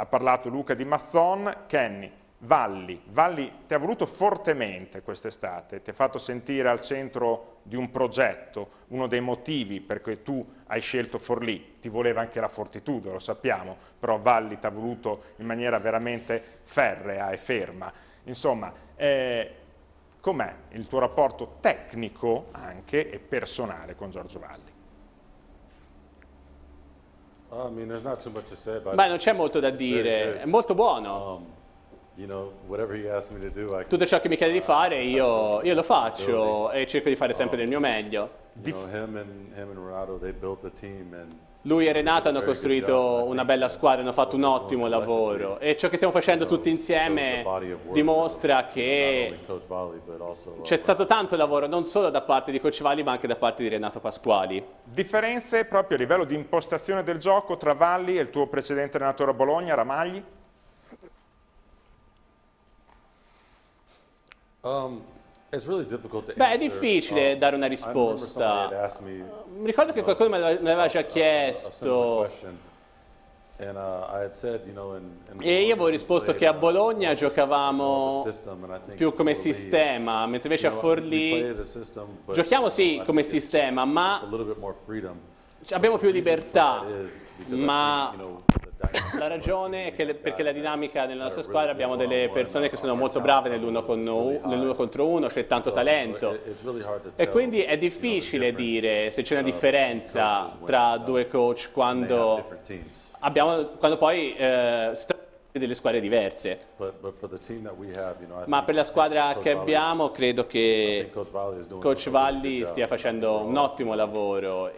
Ha parlato Luca di Mazzon, Kenny, Valli. Valli ti ha voluto fortemente quest'estate, ti ha fatto sentire al centro di un progetto, uno dei motivi per cui tu hai scelto Forlì, ti voleva anche la fortitudo, lo sappiamo, però Valli ti ha voluto in maniera veramente ferrea e ferma. Insomma, eh, com'è il tuo rapporto tecnico anche e personale con Giorgio Valli? Ah, ma non c'è molto da dire, è molto buono. Tutto ciò che mi chiede di fare io, io lo faccio e cerco di fare sempre del mio meglio. Lui e Renato hanno costruito una bella squadra, hanno fatto un ottimo lavoro e ciò che stiamo facendo tutti insieme dimostra che uh, c'è stato tanto lavoro non solo da parte di Coach Valli ma anche da parte di Renato Pasquali. Differenze proprio a livello di impostazione del gioco tra Valli e il tuo precedente allenatore a Bologna, Ramagli? Um, Beh, è difficile um, dare una risposta. mi ricordo che qualcuno me l'aveva già chiesto. Uh, e io avevo risposto che a uh, Bologna giocavamo più come sistema, mentre invece a Forlì giochiamo sì come sistema, ma abbiamo più libertà. Ma la ragione è che le, perché la dinamica nella nostra squadra abbiamo delle persone che sono molto brave nell'uno, nell contro uno, c'è tanto talento e quindi è difficile dire se c'è una differenza tra due coach quando, abbiamo, quando poi eh, delle squadre diverse. Ma per la squadra che abbiamo credo che Coach Valli stia facendo un ottimo lavoro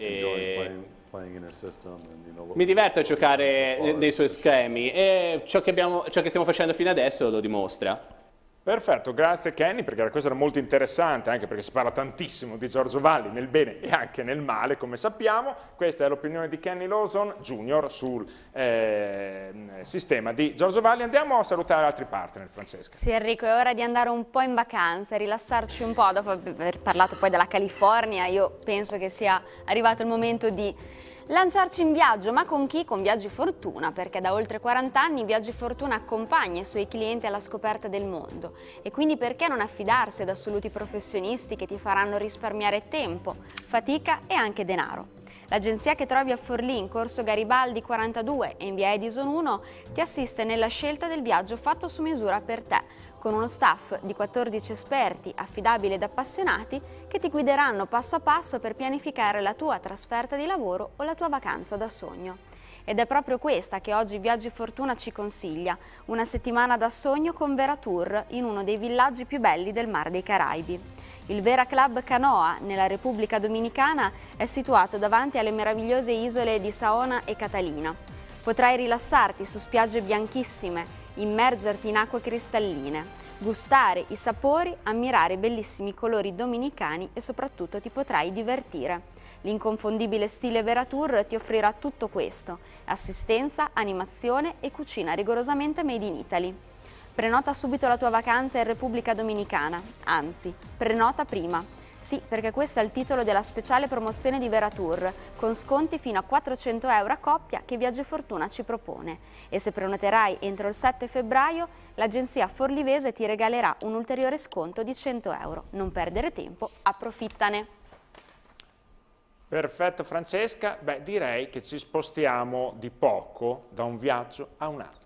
mi diverto a giocare nei suoi schemi e ciò che, abbiamo, ciò che stiamo facendo fino adesso lo dimostra. Perfetto, grazie Kenny, perché questo era molto interessante, anche perché si parla tantissimo di Giorgio Valli nel bene e anche nel male, come sappiamo. Questa è l'opinione di Kenny Lawson Junior sul eh, sistema di Giorgio Valli. Andiamo a salutare altri partner, Francesca. Sì Enrico, è ora di andare un po' in vacanza, rilassarci un po', dopo aver parlato poi della California, io penso che sia arrivato il momento di Lanciarci in viaggio, ma con chi? Con Viaggi Fortuna, perché da oltre 40 anni Viaggi Fortuna accompagna i suoi clienti alla scoperta del mondo. E quindi perché non affidarsi ad assoluti professionisti che ti faranno risparmiare tempo, fatica e anche denaro? L'agenzia che trovi a Forlì in corso Garibaldi 42 e in via Edison 1 ti assiste nella scelta del viaggio fatto su misura per te con uno staff di 14 esperti affidabili ed appassionati che ti guideranno passo a passo per pianificare la tua trasferta di lavoro o la tua vacanza da sogno. Ed è proprio questa che oggi Viaggi Fortuna ci consiglia, una settimana da sogno con Vera Tour in uno dei villaggi più belli del Mar dei Caraibi. Il Vera Club Canoa, nella Repubblica Dominicana, è situato davanti alle meravigliose isole di Saona e Catalina. Potrai rilassarti su spiagge bianchissime, immergerti in acque cristalline, gustare i sapori, ammirare i bellissimi colori dominicani e soprattutto ti potrai divertire. L'inconfondibile stile Veratour ti offrirà tutto questo, assistenza, animazione e cucina rigorosamente made in Italy. Prenota subito la tua vacanza in Repubblica Dominicana, anzi, prenota prima sì, perché questo è il titolo della speciale promozione di Veratour, con sconti fino a 400 euro a coppia che Viaggio Fortuna ci propone. E se prenoterai entro il 7 febbraio, l'agenzia forlivese ti regalerà un ulteriore sconto di 100 euro. Non perdere tempo, approfittane! Perfetto Francesca, beh direi che ci spostiamo di poco da un viaggio a un altro.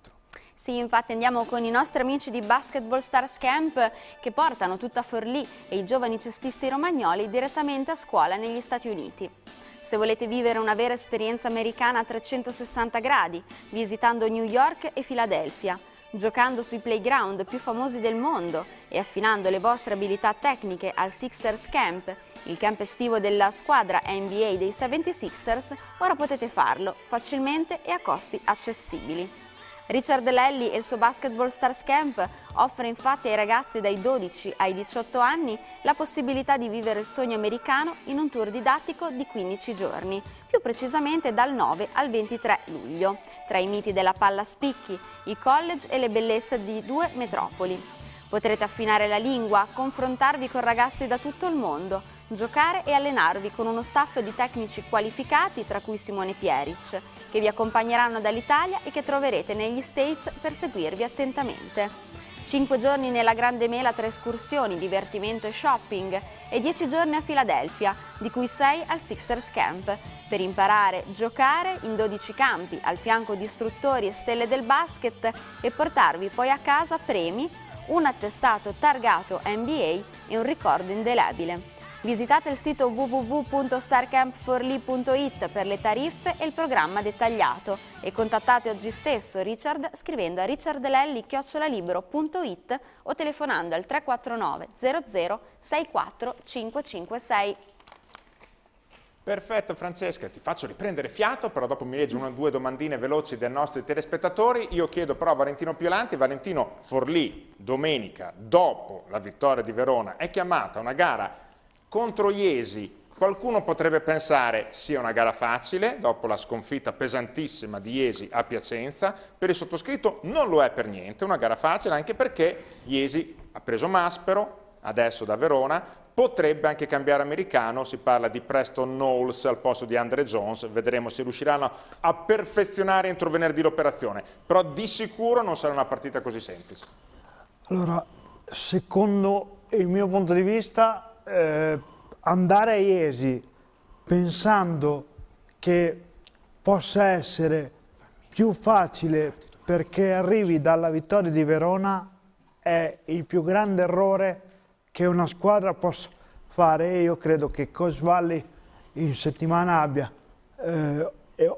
Sì, infatti andiamo con i nostri amici di Basketball Stars Camp che portano tutta Forlì e i giovani cestisti romagnoli direttamente a scuola negli Stati Uniti. Se volete vivere una vera esperienza americana a 360 gradi, visitando New York e Filadelfia, giocando sui playground più famosi del mondo e affinando le vostre abilità tecniche al Sixers Camp, il camp estivo della squadra NBA dei 76ers, ora potete farlo facilmente e a costi accessibili. Richard Lelli e il suo Basketball Stars Camp offre infatti ai ragazzi dai 12 ai 18 anni la possibilità di vivere il sogno americano in un tour didattico di 15 giorni, più precisamente dal 9 al 23 luglio, tra i miti della palla a spicchi, i college e le bellezze di due metropoli. Potrete affinare la lingua, confrontarvi con ragazzi da tutto il mondo, giocare e allenarvi con uno staff di tecnici qualificati, tra cui Simone Pieric, che vi accompagneranno dall'Italia e che troverete negli States per seguirvi attentamente. 5 giorni nella Grande Mela tra escursioni, divertimento e shopping e 10 giorni a Filadelfia, di cui 6 al Sixers Camp, per imparare a giocare in 12 campi al fianco di istruttori e stelle del basket e portarvi poi a casa premi, un attestato targato NBA e un ricordo indelebile. Visitate il sito www.starcampforlì.it per le tariffe e il programma dettagliato e contattate oggi stesso Richard scrivendo a richardelelli.it o telefonando al 349 00 64 556. Perfetto Francesca, ti faccio riprendere fiato, però dopo mi leggi una o due domandine veloci dei nostri telespettatori. Io chiedo però a Valentino Piolanti, Valentino Forlì domenica dopo la vittoria di Verona è chiamata a una gara contro Iesi qualcuno potrebbe pensare sia una gara facile dopo la sconfitta pesantissima di Iesi a Piacenza, per il sottoscritto non lo è per niente, una gara facile anche perché Iesi ha preso Maspero, adesso da Verona, potrebbe anche cambiare americano, si parla di Preston Knowles al posto di Andre Jones, vedremo se riusciranno a perfezionare entro venerdì l'operazione, però di sicuro non sarà una partita così semplice. Allora, secondo il mio punto di vista eh, andare a Iesi pensando che possa essere più facile perché arrivi dalla vittoria di Verona è il più grande errore che una squadra possa fare e io credo che Cosvalli in settimana abbia eh,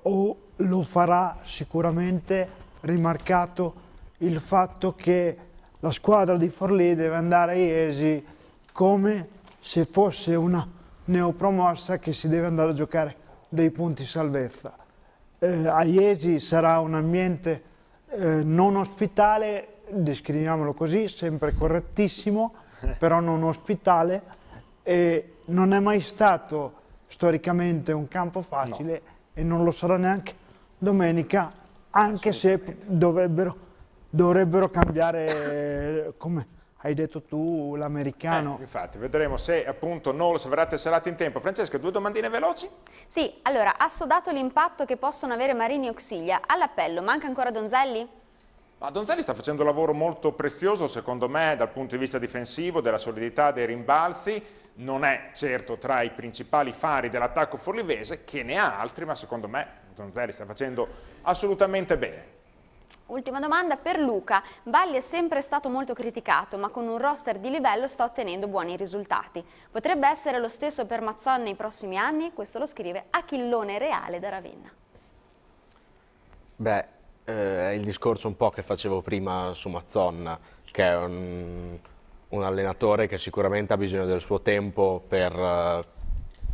o lo farà sicuramente rimarcato il fatto che la squadra di Forlì deve andare a Iesi come se fosse una neopromossa che si deve andare a giocare dei punti salvezza. Eh, a Iesi sarà un ambiente eh, non ospitale, descriviamolo così, sempre correttissimo, però non ospitale, e non è mai stato storicamente un campo facile no. e non lo sarà neanche domenica, anche se dovrebbero, dovrebbero cambiare eh, come hai detto tu l'americano. Eh, infatti, vedremo se appunto non Knowles verrà tesserato in tempo. Francesca, due domandine veloci? Sì, allora, assodato l'impatto che possono avere Marini e Auxilia, all'appello manca ancora Donzelli? Ma Donzelli sta facendo un lavoro molto prezioso, secondo me, dal punto di vista difensivo, della solidità, dei rimbalzi. Non è certo tra i principali fari dell'attacco forlivese, che ne ha altri, ma secondo me Donzelli sta facendo assolutamente bene. Ultima domanda per Luca. Valli è sempre stato molto criticato, ma con un roster di livello sta ottenendo buoni risultati. Potrebbe essere lo stesso per Mazzon nei prossimi anni? Questo lo scrive Achillone Reale da Ravenna. Beh, eh, è il discorso un po' che facevo prima su Mazzon, che è un, un allenatore che sicuramente ha bisogno del suo tempo per eh,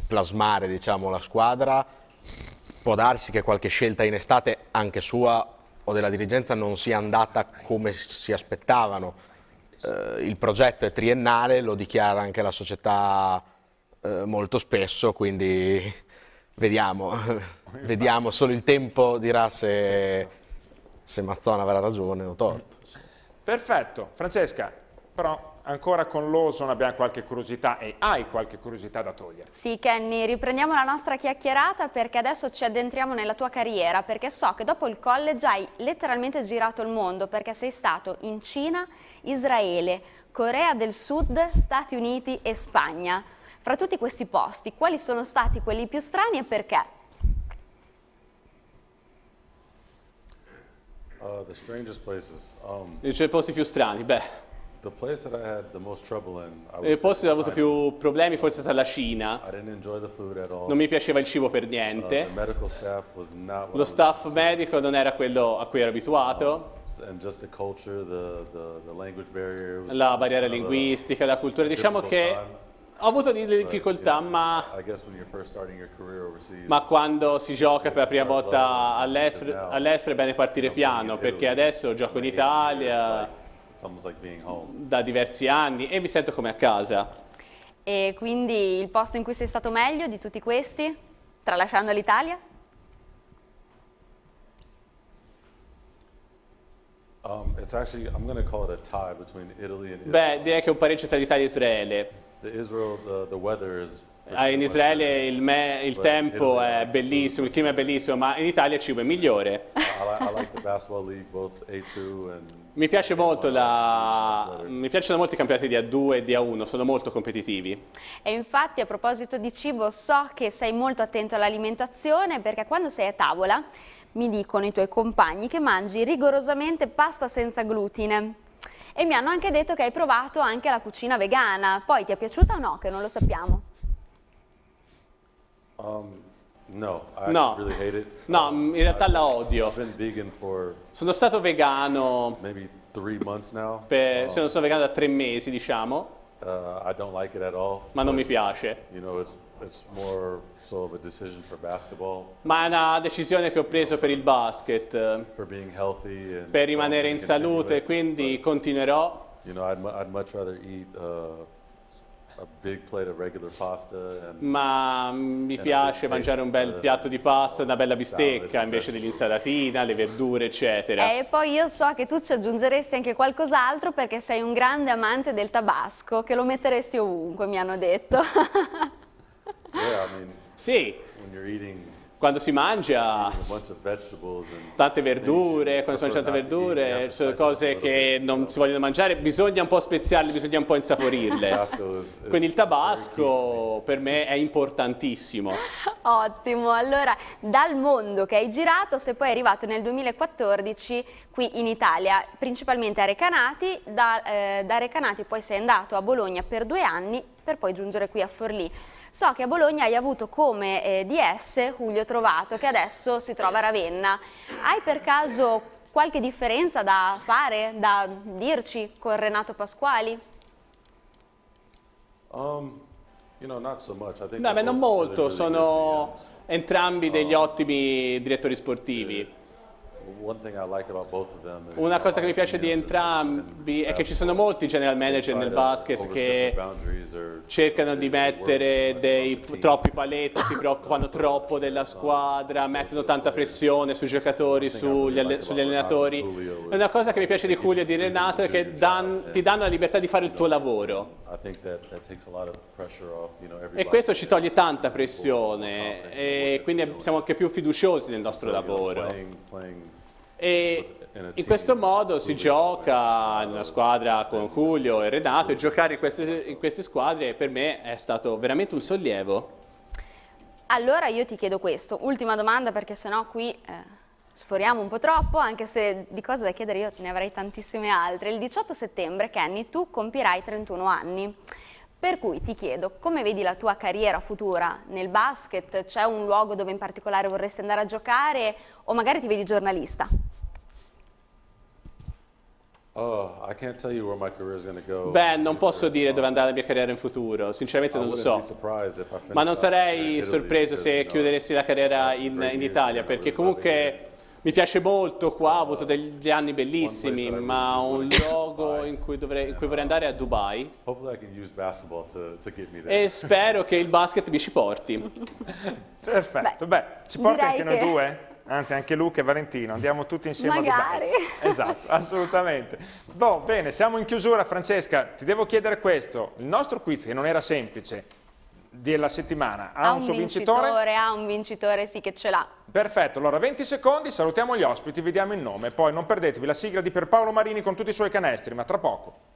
plasmare diciamo, la squadra. Può darsi che qualche scelta in estate, anche sua, o della dirigenza non sia andata come si aspettavano. Eh, il progetto è triennale, lo dichiara anche la società eh, molto spesso, quindi vediamo, vediamo, solo il tempo dirà se, se Mazzona avrà ragione o torto. Perfetto, Francesca, però ancora con l'Oson abbiamo qualche curiosità e hai qualche curiosità da togliere. Sì Kenny, riprendiamo la nostra chiacchierata perché adesso ci addentriamo nella tua carriera perché so che dopo il college hai letteralmente girato il mondo perché sei stato in Cina, Israele, Corea del Sud, Stati Uniti e Spagna. Fra tutti questi posti, quali sono stati quelli più strani e perché? Uh, the strangest places. Um... Dice i posti più strani, beh il posto dove ho avuto più problemi forse è stata la Cina. Non mi piaceva il cibo per uh, niente. Uh, staff Lo staff medico non era quello a cui ero abituato. Um, culture, the, the, the la barriera linguistica, la cultura. Diciamo che ho avuto delle difficoltà, But, ma, overseas, ma quando si gioca per la prima volta all'estero, all è bene partire piano, perché adesso gioco in Italia like da diversi anni e mi sento come a casa. E quindi il posto in cui sei stato meglio di tutti questi, tralasciando l'Italia? Um, actually, Beh, direi che è un pareggio tra l'Italia e Israele. The Israel, the, the weather is ah, in Israele il, me, il tempo è bellissimo, il clima è bellissimo, ma in Italia il cibo è migliore. I like, the league, both I like mi, piace la, mi, piacciono molto i campionati di A2 e di A1, sono molto competitivi. E infatti a proposito di cibo so che sei molto attento all'alimentazione perché quando sei a tavola mi dicono i tuoi compagni che mangi rigorosamente pasta senza glutine. E mi hanno anche detto che hai provato anche la cucina vegana. Poi ti è piaciuta o no? Che non lo sappiamo. Um, No, no. Really hate it. no um, in realtà I've la odio. sono stato vegano. Per, um, sono vegano da tre mesi, diciamo. Uh, like all, Ma non mi piace. You know, it's, it's so Ma è una decisione che ho preso per il basket. per rimanere in salute, quindi but, continuerò. You know, I'd, I'd much rather eat, uh, ma mi piace mangiare un bel uh, piatto di pasta, una bella bistecca invece dell'insalatina, le verdure, eccetera. Eh, e poi io so che tu ci aggiungeresti anche qualcos'altro perché sei un grande amante del tabasco, che lo metteresti ovunque, mi hanno detto. Sì. quando quando si mangia tante verdure, quando si mangia tante verdure, cose che non si vogliono mangiare, bisogna un po' speziarle, bisogna un po' insaporirle. Quindi il tabasco per me è importantissimo. Ottimo, allora dal mondo che hai girato sei poi arrivato nel 2014 qui in Italia, principalmente a Recanati, da, eh, da Recanati poi sei andato a Bologna per due anni per poi giungere qui a Forlì. So che a Bologna hai avuto come eh, DS Julio Trovato, che adesso si trova a Ravenna. Hai per caso qualche differenza da fare, da dirci con Renato Pasquali? Um, no, beh, non molto, sono entrambi degli um, ottimi direttori sportivi. Una cosa che mi piace di entrambi è che ci sono molti general manager nel basket che cercano di mettere dei troppi paletti, si preoccupano troppo della squadra, mettono tanta pressione sui giocatori, sugli, sugli allenatori. Una cosa che mi piace di Julio e di Renato è che dan, ti danno la libertà di fare il tuo lavoro. E questo ci toglie tanta pressione e quindi siamo anche più fiduciosi nel nostro lavoro. E in questo modo si gioca nella squadra con Julio e Renato e giocare in queste, in queste squadre per me è stato veramente un sollievo. Allora io ti chiedo questo, ultima domanda perché sennò qui eh, sforiamo un po' troppo, anche se di cose da chiedere io ne avrei tantissime altre. Il 18 settembre, Kenny, tu compirai 31 anni. Per cui ti chiedo, come vedi la tua carriera futura nel basket? C'è un luogo dove in particolare vorresti andare a giocare o magari ti vedi giornalista? Oh, go Beh, non posso dire dove andrà la mia carriera in futuro, sinceramente non lo so. Ma non sarei sorpreso se chiudessi la carriera in, in Italia, perché comunque mi piace molto qua, ho avuto degli anni bellissimi, ma un luogo in cui, dovrei, in cui vorrei andare è a Dubai. e spero che il basket mi ci porti. Perfetto, beh, ci porti anche noi due? anzi anche Luca e Valentino, andiamo tutti insieme Magari. a Dubai. Esatto, assolutamente. Bon, bene, siamo in chiusura Francesca, ti devo chiedere questo, il nostro quiz che non era semplice, della settimana ha, ha un, un suo vincitore? vincitore? Ha un vincitore, sì che ce l'ha. Perfetto, allora 20 secondi, salutiamo gli ospiti, vediamo il nome, poi non perdetevi la sigla di Pierpaolo Marini con tutti i suoi canestri, ma tra poco.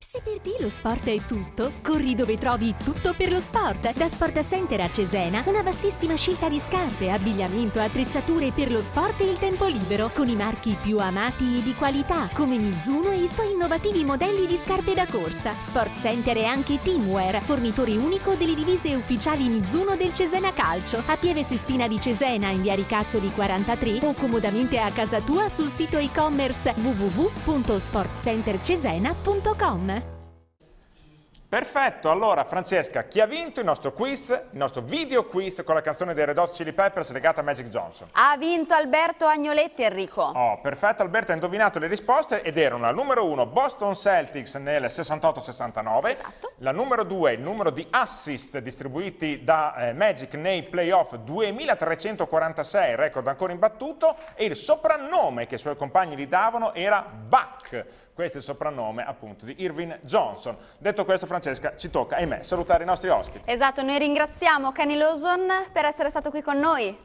Se per te lo sport è tutto, corri dove trovi tutto per lo sport. Da Sport Center a Cesena, una vastissima scelta di scarpe, abbigliamento, attrezzature per lo sport e il tempo libero, con i marchi più amati e di qualità, come Mizuno e i suoi innovativi modelli di scarpe da corsa. Sport Center è anche Teamwear, fornitore unico delle divise ufficiali Mizuno del Cesena Calcio. A Pieve Sistina di Cesena, in via Ricassoli 43, o comodamente a casa tua sul sito e-commerce www.sportcentercesena.com. Perfetto, allora Francesca, chi ha vinto il nostro quiz, il nostro video quiz con la canzone dei Red Hot Chili Peppers legata a Magic Johnson? Ha vinto Alberto Agnoletti Enrico. Oh, perfetto, Alberto ha indovinato le risposte ed erano la numero 1 Boston Celtics nel 68-69, esatto. la numero 2 il numero di assist distribuiti da eh, Magic nei playoff 2346, record ancora imbattuto, e il soprannome che i suoi compagni gli davano era Buck questo è il soprannome appunto di Irving Johnson. Detto questo Francesca ci tocca, ahimè, salutare i nostri ospiti. Esatto, noi ringraziamo Kenny Lawson per essere stato qui con noi.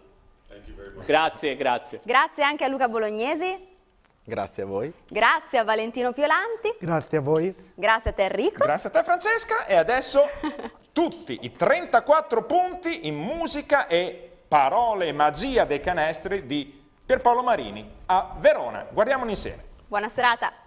Grazie, grazie. Grazie anche a Luca Bolognesi. Grazie a voi. Grazie a Valentino Piolanti. Grazie a voi. Grazie a te Enrico. Grazie a te Francesca e adesso tutti i 34 punti in musica e parole e magia dei canestri di Pierpaolo Marini a Verona. Guardiamoli insieme. Buona serata.